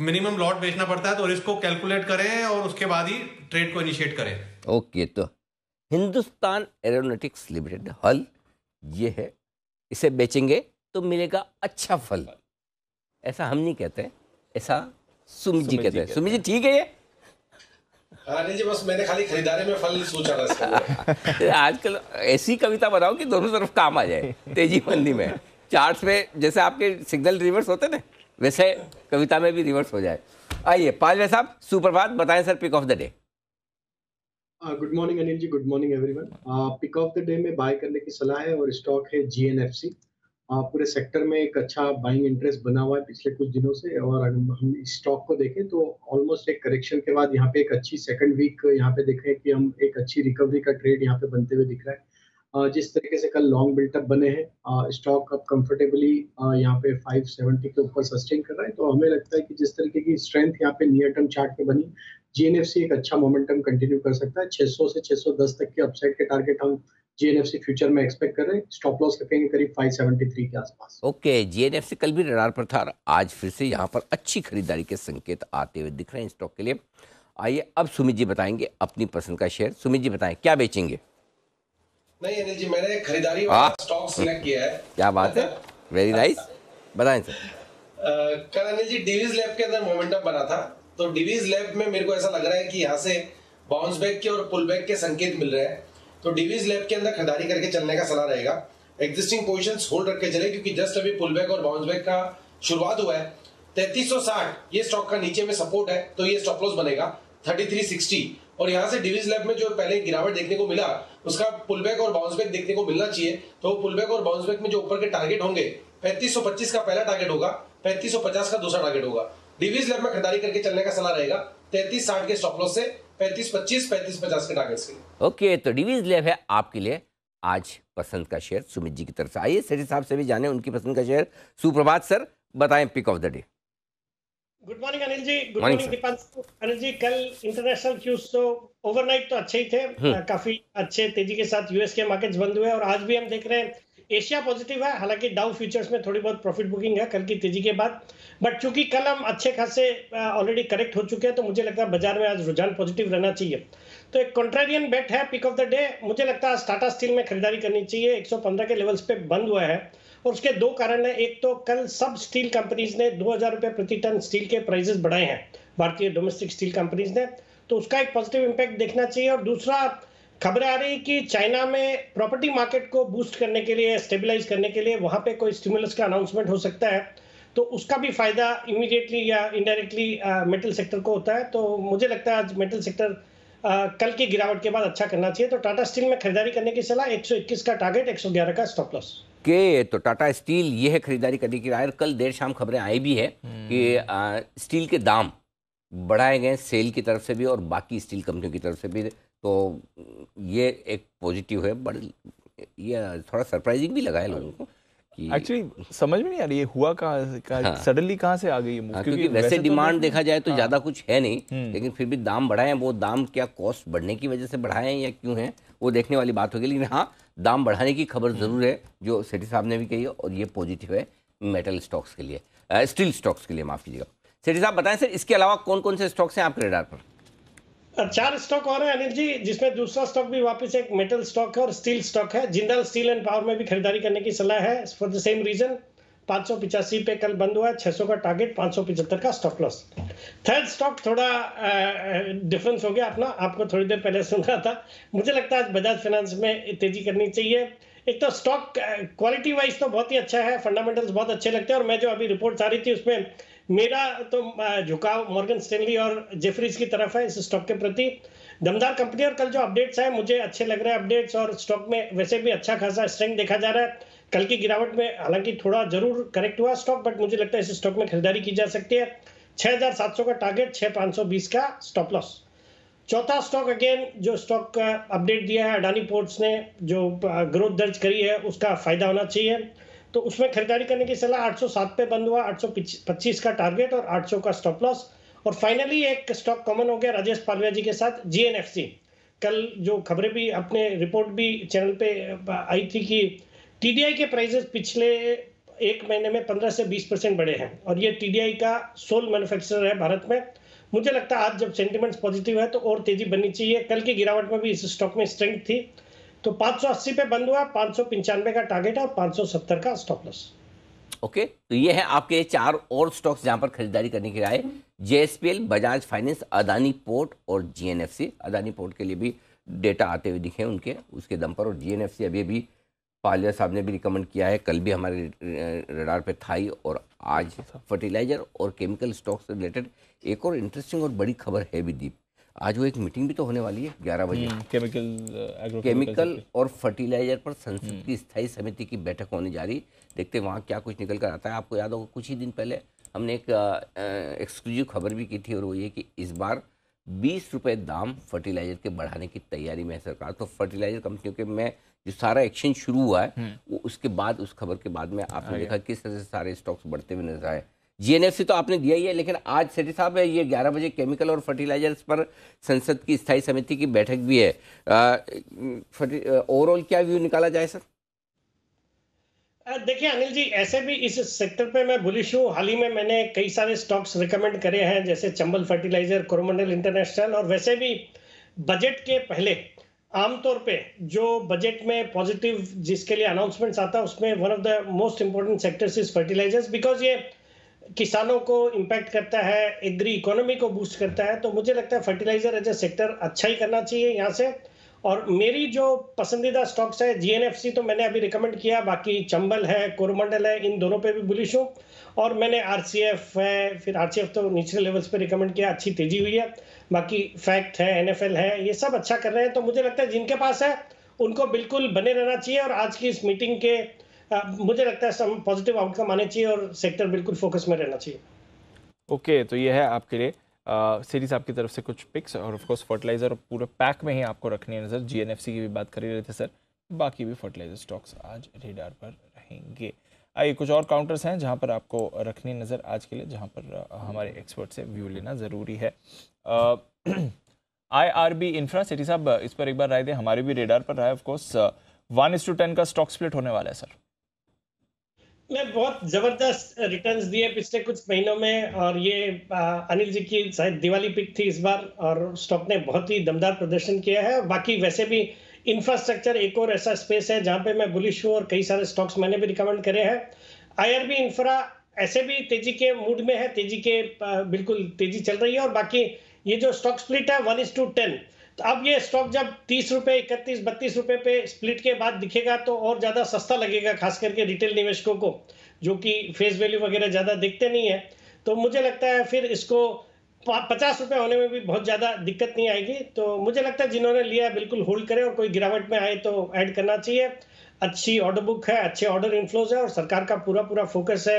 मिनिमम लॉट बेचना पड़ता है तो रिस्क को कैलकुलेट करें और उसके बाद ही ट्रेड को इनिशिएट करें ओके okay, तो हिंदुस्तान एरोनोटिक्स लिमिटेड हल ये है इसे बेचेंगे तो मिलेगा अच्छा फल ऐसा हम नहीं कहते ऐसा सुमित जी कहते हैं सुमित जी ठीक है ये जी बस मैंने खाली खरीदारी में फल सोचा था आजकल ऐसी कविता बनाओ कि दोनों तरफ काम आ जाए तेजी मंदी में चार्ट्स में जैसे आपके सिग्नल रिवर्स होते ना वैसे कविता में भी रिवर्स हो जाए आइए पालवे साहब सुप्रभात बताएं sir pick of the day good morning Anil ji good morning everyone pick of the day में बाय करने की सलाह है और स्टॉक है जीएनएफसी uh, पूरे सेक्टर में एक अच्छा बाइंग इंटरेस्ट बना हुआ है पिछले कुछ दिनों से और अगर हम स्टॉक को देखें तो ऑलमोस्ट एक करेक्शन के बाद यहाँ पे एक अच्छी सेकंड वीक यहाँ पे देखें कि हम एक अच्छी रिकवरी का ट्रेड यहाँ पे बनते हुए दिख रहा है जिस तरीके से कल लॉन्ग बिल्टअप बने हैं स्टॉक अब कंफर्टेबली यहाँ पे 570 के ऊपर सस्टेन कर रहा है तो हमें लगता है कि जिस तरीके की स्ट्रेंथ यहाँ पे नियर टर्म चार्ट पे बनी जीएनएफसी एक अच्छा मोमेंटम कंटिन्यू कर सकता है 600 से 610 तक के अपसाइड के टारगेट हम जीएनएफसी फ्यूचर में एक्सपेक्ट कर रहे हैं स्टॉप लॉस रखेंगे करीब 573 के आसपास ओके जीएनएफसी कल भी रडार पर था आज फिर से यहाँ पर अच्छी खरीदारी के संकेत आते हुए दिख रहे हैं स्टॉक के लिए आइए अब सुमित जी बताएंगे अपनी पसंद का शेयर सुमित जी बताएं क्या बेचेंगे नहीं अनिल जी मैंने खरीदारी स्टॉक हाँ। सिलेक्ट किया है क्या बात है वेरी नाइस बताएं सर कल अनिल जी डिवीज लैब के अंदर मोमेंटम बना था तो डिवीज लैब में मेरे को ऐसा लग रहा है कि यहाँ से बाउंस बैक के और पुल बैक के संकेत मिल रहे हैं तो डिवीज लैब के अंदर खरीदारी करके चलने का सलाह रहेगा एग्जिस्टिंग पोजिशन होल्ड रख के चले क्योंकि जस्ट अभी पुल बैक और बाउंस बैक का शुरुआत हुआ है साठ ये स्टॉक का नीचे में सपोर्ट है तो ये स्टॉप लॉस बनेगा सिक्सटी और यहाँ से डिवीज लैब में जो पहले गिरावट देखने को मिला उसका पुल बैक और बाउंस बैक देखने को मिलना चाहिए तो पुल बैक और बाउंस बैक में जो ऊपर के टारगेट होंगे 3525 का पहला टारगेट होगा 3550 का दूसरा टारगेट होगा डिवीज लैब में खरीदारी करके चलने का सलाह रहेगा तैतीस साठ के स्टॉप लॉस से पैंतीस पच्चीस पैंतीस पचास के टारगेट के ओके तो डिवीज लैब है आपके लिए आज पसंद का शेयर सुमित जी की तरफ से आइए सर साहब से भी जाने उनकी पसंद का शेयर सुप्रभात सर बताएं pick of the day good morning Anil ji good morning Deepanshu Anil ji कल इंटरनेशनल क्यूज तो ओवरनाइट तो अच्छे ही थे हम्म। काफी अच्छे तेजी के साथ यूएस के मार्केट्स बंद हुए और आज भी हम देख रहे हैं एशिया पॉजिटिव है हालांकि डाउ फ्यूचर्स में थोड़ी बहुत प्रॉफिट बुकिंग है कल की तेजी के बाद बट चूंकि कल हम अच्छे खासे ऑलरेडी करेक्ट हो चुके हैं तो मुझे लगता है बाजार में आज रुझान पॉजिटिव रहना चाहिए तो एक कॉन्ट्रेरियन बेट है पिक ऑफ द डे मुझे लगता है टाटा स्टील में खरीदारी करनी चाहिए 115 के लेवल्स पे बंद हुआ है और उसके दो कारण है एक तो कल सब स्टील कंपनीज ने दो हजार रुपये प्रति टन स्टील के प्राइजेस बढ़ाए हैं भारतीय डोमेस्टिक स्टील कंपनीज ने तो उसका एक पॉजिटिव इम्पैक्ट देखना चाहिए और दूसरा खबर आ रही है कि चाइना में प्रॉपर्टी मार्केट को बूस्ट करने के लिए स्टेबिलाईज करने के लिए वहाँ पे कोई स्टिमुलस का अनाउंसमेंट हो सकता है तो उसका भी फायदा इमीडिएटली या इनडायरेक्टली मेटल सेक्टर को होता है तो मुझे लगता है आज मेटल सेक्टर कल की गिरावट के बाद अच्छा करना चाहिए तो टाटा स्टील में खरीदारी करने की सलाह 121 का टारगेट 111 का स्टॉप लॉस ओके तो टाटा स्टील ये है खरीदारी करने की राय कल देर शाम खबरें आई भी है कि हम्म। आ, स्टील के दाम बढ़ाए गए सेल की तरफ से भी और बाकी स्टील कंपनियों की तरफ से भी तो ये एक पॉजिटिव है बड़ी ये थोड़ा सरप्राइजिंग भी लगा है लोगों को एक्चुअली समझ में नहीं आ रही है हुआ कहाँ का, हाँ, सडनली कहाँ से आ गई हाँ, क्योंकि, क्योंकि वैसे डिमांड तो देखा जाए तो हाँ, ज़्यादा कुछ है नहीं हम्म। लेकिन फिर भी दाम बढ़ाए वो दाम क्या कॉस्ट बढ़ने की वजह से बढ़ाए हैं या क्यों है वो देखने वाली बात होगी लेकिन हाँ दाम बढ़ाने की खबर हम्म। ज़रूर है जो सेठी साहब ने भी कही है और ये पॉजिटिव है मेटल स्टॉक्स के लिए स्टील स्टॉक्स के लिए माफ़ कीजिएगा सेठी साहब बताएं सर इसके अलावा कौन कौन से स्टॉक्स हैं आपके रेडार पर चार स्टॉक और हैं अनिल जी जिसमें दूसरा स्टॉक भी वापस एक मेटल स्टॉक है और स्टील स्टॉक है जिंदल स्टील एंड पावर में भी खरीदारी करने की सलाह है फॉर द सेम रीजन पाँच पे कल बंद हुआ है 600 का टारगेट 575 का स्टॉप लॉस थर्ड स्टॉक थोड़ा डिफरेंस हो गया अपना आपको थोड़ी देर पहले सुन रहा था मुझे लगता है बजाज फाइनेंस में तेजी करनी चाहिए एक तो स्टॉक क्वालिटी वाइज तो बहुत ही अच्छा है फंडामेंटल्स बहुत अच्छे लगते हैं और मैं जो अभी रिपोर्ट आ रही थी उसमें मेरा तो झुकाव मॉर्गन स्टेनली और जेफरीज की तरफ है इस स्टॉक के प्रति दमदार कंपनी और कल जो अपडेट्स हैं मुझे अच्छे लग रहे हैं अपडेट्स और स्टॉक में वैसे भी अच्छा खासा स्ट्रेंथ देखा जा रहा है कल की गिरावट में हालांकि थोड़ा जरूर करेक्ट हुआ स्टॉक बट मुझे लगता है इस स्टॉक में खरीदारी की जा सकती है 6700 का टारगेट 6520 का स्टॉप लॉस चौथा स्टॉक अगेन जो स्टॉक अपडेट दिया है अडानी पोर्ट्स ने जो ग्रोथ दर्ज करी है उसका फायदा होना चाहिए तो उसमें खरीदारी करने की सलाह 807 पे बंद हुआ 825 का टारगेट और 800 का स्टॉप लॉस और फाइनली एक स्टॉक कॉमन हो गया राजेश पालविया जी के साथ जीएनएफसी कल जो खबरें भी अपने रिपोर्ट भी चैनल पे आई थी कि टीडीआई के प्राइसेस पिछले एक महीने में 15 से 20 परसेंट बढ़े हैं और ये टीडीआई का सोल मैन्युफैक्चरर है भारत में मुझे लगता है आज जब सेंटिमेंट्स पॉजिटिव है तो और तेजी बननी चाहिए कल की गिरावट में भी इस स्टॉक में स्ट्रेंथ थी तो 580 पे बंद हुआ पाँच का टारगेट और 570 का स्टॉप लॉस ओके तो ये है आपके चार और स्टॉक्स जहां पर खरीदारी करने की राय JSPL Bajaj finance Adani port और जीएनएफसी अदानी पोर्ट के लिए भी डेटा आते हुए दिखे उनके उसके दम पर और जीएनएफसी अभी भी पालिया साहब ने भी रिकमेंड किया है कल भी हमारे रडार पे था ही और आज फर्टिलाइजर और केमिकल स्टॉक से रिलेटेड एक और इंटरेस्टिंग और बड़ी खबर है भी दीप आज वो एक मीटिंग भी तो होने वाली है ग्यारह बजे केमिकल हम्म, केमिकल और फर्टिलाइजर पर संसद हम्म। की स्थायी समिति की बैठक होने जा रही देखते हैं वहाँ क्या कुछ निकल कर आता है आपको याद होगा कुछ ही दिन पहले हमने एक एक्सक्लूसिव खबर भी की थी और वो ये कि इस बार बीस रुपये दाम फर्टिलाइजर के बढ़ाने की तैयारी में है सरकार तो फर्टिलाइजर कंपनियों के में जो सारा एक्शन शुरू हुआ है हम्म। वो उसके बाद उस खबर के बाद में आपने देखा किस तरह से सारे स्टॉक्स बढ़ते हुए नजर आए जीएनएफसी तो आपने दिया ही है लेकिन आज सेठी साहब है ये 11 बजे केमिकल और फर्टिलाइजर्स पर संसद की स्थायी समिति की बैठक भी है ओवरऑल क्या व्यू निकाला जाए सर देखिए अनिल जी ऐसे भी इस सेक्टर पे मैं बुलिश हूँ हाल ही में मैंने कई सारे स्टॉक्स रिकमेंड करे हैं जैसे चंबल फर्टिलाइजर कोरोमंडल इंटरनेशनल और वैसे भी बजट के पहले आमतौर पे जो बजट में पॉजिटिव जिसके लिए अनाउंसमेंट्स आता है उसमें one of the most important sectors is fertilisers because ये किसानों को इम्पैक्ट करता है एग्री इकोनॉमी को बूस्ट करता है तो मुझे लगता है फर्टिलाइजर एज ए सेक्टर अच्छा ही करना चाहिए यहाँ से और मेरी जो पसंदीदा स्टॉक्स है जीएनएफसी तो मैंने अभी रिकमेंड किया बाकी चंबल है कोरोमंडल है इन दोनों पे भी बुलिश हूँ और मैंने आर सी एफ है फिर आर तो निचले लेवल्स पर रिकमेंड किया अच्छी तेजी हुई है बाकी फैक्ट है एन एफ एल है ये सब अच्छा कर रहे हैं तो मुझे लगता है जिनके पास है उनको बिल्कुल बने रहना चाहिए और आज की इस मीटिंग के आ, मुझे लगता है सम पॉजिटिव आउटकम आने चाहिए और सेक्टर बिल्कुल फोकस में रहना चाहिए ओके okay, तो ये है आपके लिए सीरीज आपकी तरफ से कुछ पिक्स और ऑफकोर्स फर्टिलाइजर पूरे पैक में ही आपको रखनी है सर सी की भी बात कर ही रहे थे सर बाकी भी फर्टिलाइजर स्टॉक्स आज रेडार पर रहेंगे आइए कुछ और काउंटर्स हैं जहाँ पर आपको रखनी नज़र आज के लिए जहाँ पर हमारे एक्सपर्ट से व्यू लेना ज़रूरी है I R B infra city साहब इस पर एक बार राय दें हमारे भी रेडार पर रहा है of course one is two ten का स्टॉक स्प्लिट होने वाला है सर मैं बहुत जबरदस्त रिटर्न्स दिए पिछले कुछ महीनों में और ये अनिल जी की शायद दिवाली पिक थी इस बार और स्टॉक ने बहुत ही दमदार प्रदर्शन किया है बाकी वैसे भी इंफ्रास्ट्रक्चर एक और ऐसा स्पेस है जहां पे मैं बुलिश हूँ और कई सारे स्टॉक्स मैंने भी रिकमेंड करे हैं आईआरबी इंफ्रा ऐसे भी तेजी के मूड में है तेजी के बिल्कुल तेजी चल रही है और बाकी ये जो स्टॉक स्प्लिट है वन इज टू टेन तो अब ये स्टॉक जब तीस रुपए इकतीस बत्तीस रुपए पे स्प्लिट के बाद दिखेगा तो और ज़्यादा सस्ता लगेगा खास करके रिटेल निवेशकों को जो कि फेस वैल्यू वगैरह ज़्यादा दिखते नहीं है तो मुझे लगता है फिर इसको पचास रुपए होने में भी बहुत ज़्यादा दिक्कत नहीं आएगी तो मुझे लगता है जिन्होंने लिया बिल्कुल होल्ड करें और कोई गिरावट में आए तो ऐड करना चाहिए अच्छी ऑर्डर बुक है अच्छे ऑर्डर इन्फ्लोज है और सरकार का पूरा पूरा फोकस है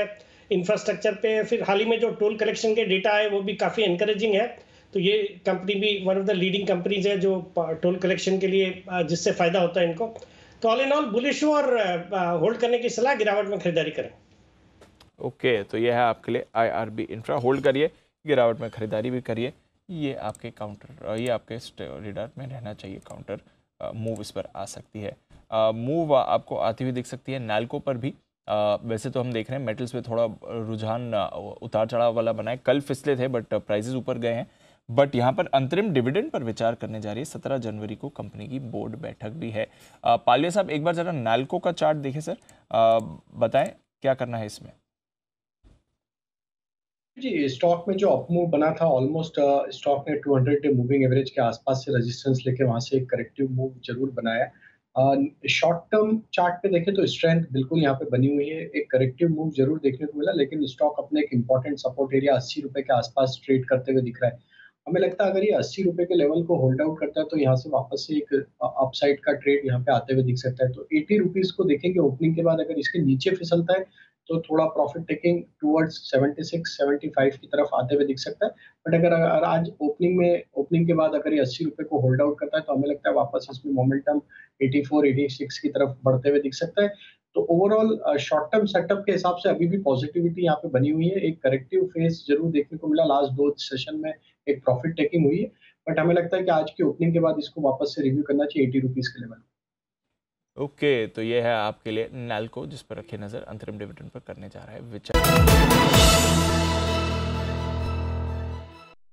इंफ्रास्ट्रक्चर पे फिर हाल ही में जो टोल कलेक्शन के डेटा है वो भी काफ़ी इंकरेजिंग है तो ये कंपनी भी one of the leading companies है जो टोल कलेक्शन के लिए जिससे फ़ायदा होता है इनको तो ऑल इन ऑल बुलिश और होल्ड करने की सलाह गिरावट में खरीदारी करें ओके okay, तो यह है आपके लिए बी इंफ्रा होल्ड करिए गिरावट में ख़रीदारी भी करिए ये आपके काउंटर ये आपके रीडर में रहना चाहिए काउंटर मूव इस पर आ सकती है मूव आपको आती हुई दिख सकती है नैलको पर भी आ, वैसे तो हम देख रहे हैं मेटल्स पे थोड़ा रुझान उतार चढ़ाव वाला बना है कल फिसले थे बट प्राइजेज ऊपर गए हैं बट यहाँ पर अंतरिम डिविडेंड पर विचार करने जा रही है सत्रह जनवरी को कंपनी की बोर्ड बैठक भी है पालिया साहब एक बार जरा नैल्को का चार्ट देखें सर बताएं क्या करना है इसमें जी स्टॉक में जो अपमूव बना था ऑलमोस्ट स्टॉक uh, ने 200 डे मूविंग एवरेज के आसपास से रेजिस्टेंस लेके वहां से एक करेक्टिव मूव जरूर बनाया शॉर्ट टर्म चार्ट पे देखें तो स्ट्रेंथ बिल्कुल यहाँ पे बनी हुई है एक करेक्टिव मूव जरूर देखने को मिला लेकिन स्टॉक अपने एक इंपॉर्टेंट सपोर्ट एरिया अस्सी रुपए के आसपास ट्रेड करते हुए दिख रहा है हमें लगता है अगर ये अस्सी रुपए के लेवल को होल्ड आउट करता है तो यहाँ से वापस से एक अपसाइड uh, का ट्रेड यहाँ पे आते हुए दिख सकता है तो एटी रुपीज को देखेंगे ओपनिंग के बाद अगर इसके नीचे फिसलता है तो थोड़ा प्रॉफिट टेकिंग टूवर्ड्स 76 75 की तरफ आते हुए दिख सकता है बट अगर, अगर आज ओपनिंग में ओपनिंग के बाद अगर ये अस्सी रुपये को होल्ड आउट करता है तो हमें लगता है वापस इसमें मोमेंटम 84 86 की तरफ बढ़ते हुए दिख सकता है तो ओवरऑल शॉर्ट टर्म सेटअप के हिसाब से अभी भी पॉजिटिविटी यहाँ पे बनी हुई है एक करेक्टिव फेज जरूर देखने को मिला लास्ट दो सेशन में एक प्रॉफिट टेकिंग हुई है बट हमें लगता है कि आज की ओपनिंग के बाद इसको वापस से रिव्यू करना चाहिए एटी रुपीज के लेवल पर ओके okay, तो ये है आपके लिए नैलको जिस पर रखे नज़र अंतरिम डिविडेंड पर करने जा रहा है विचार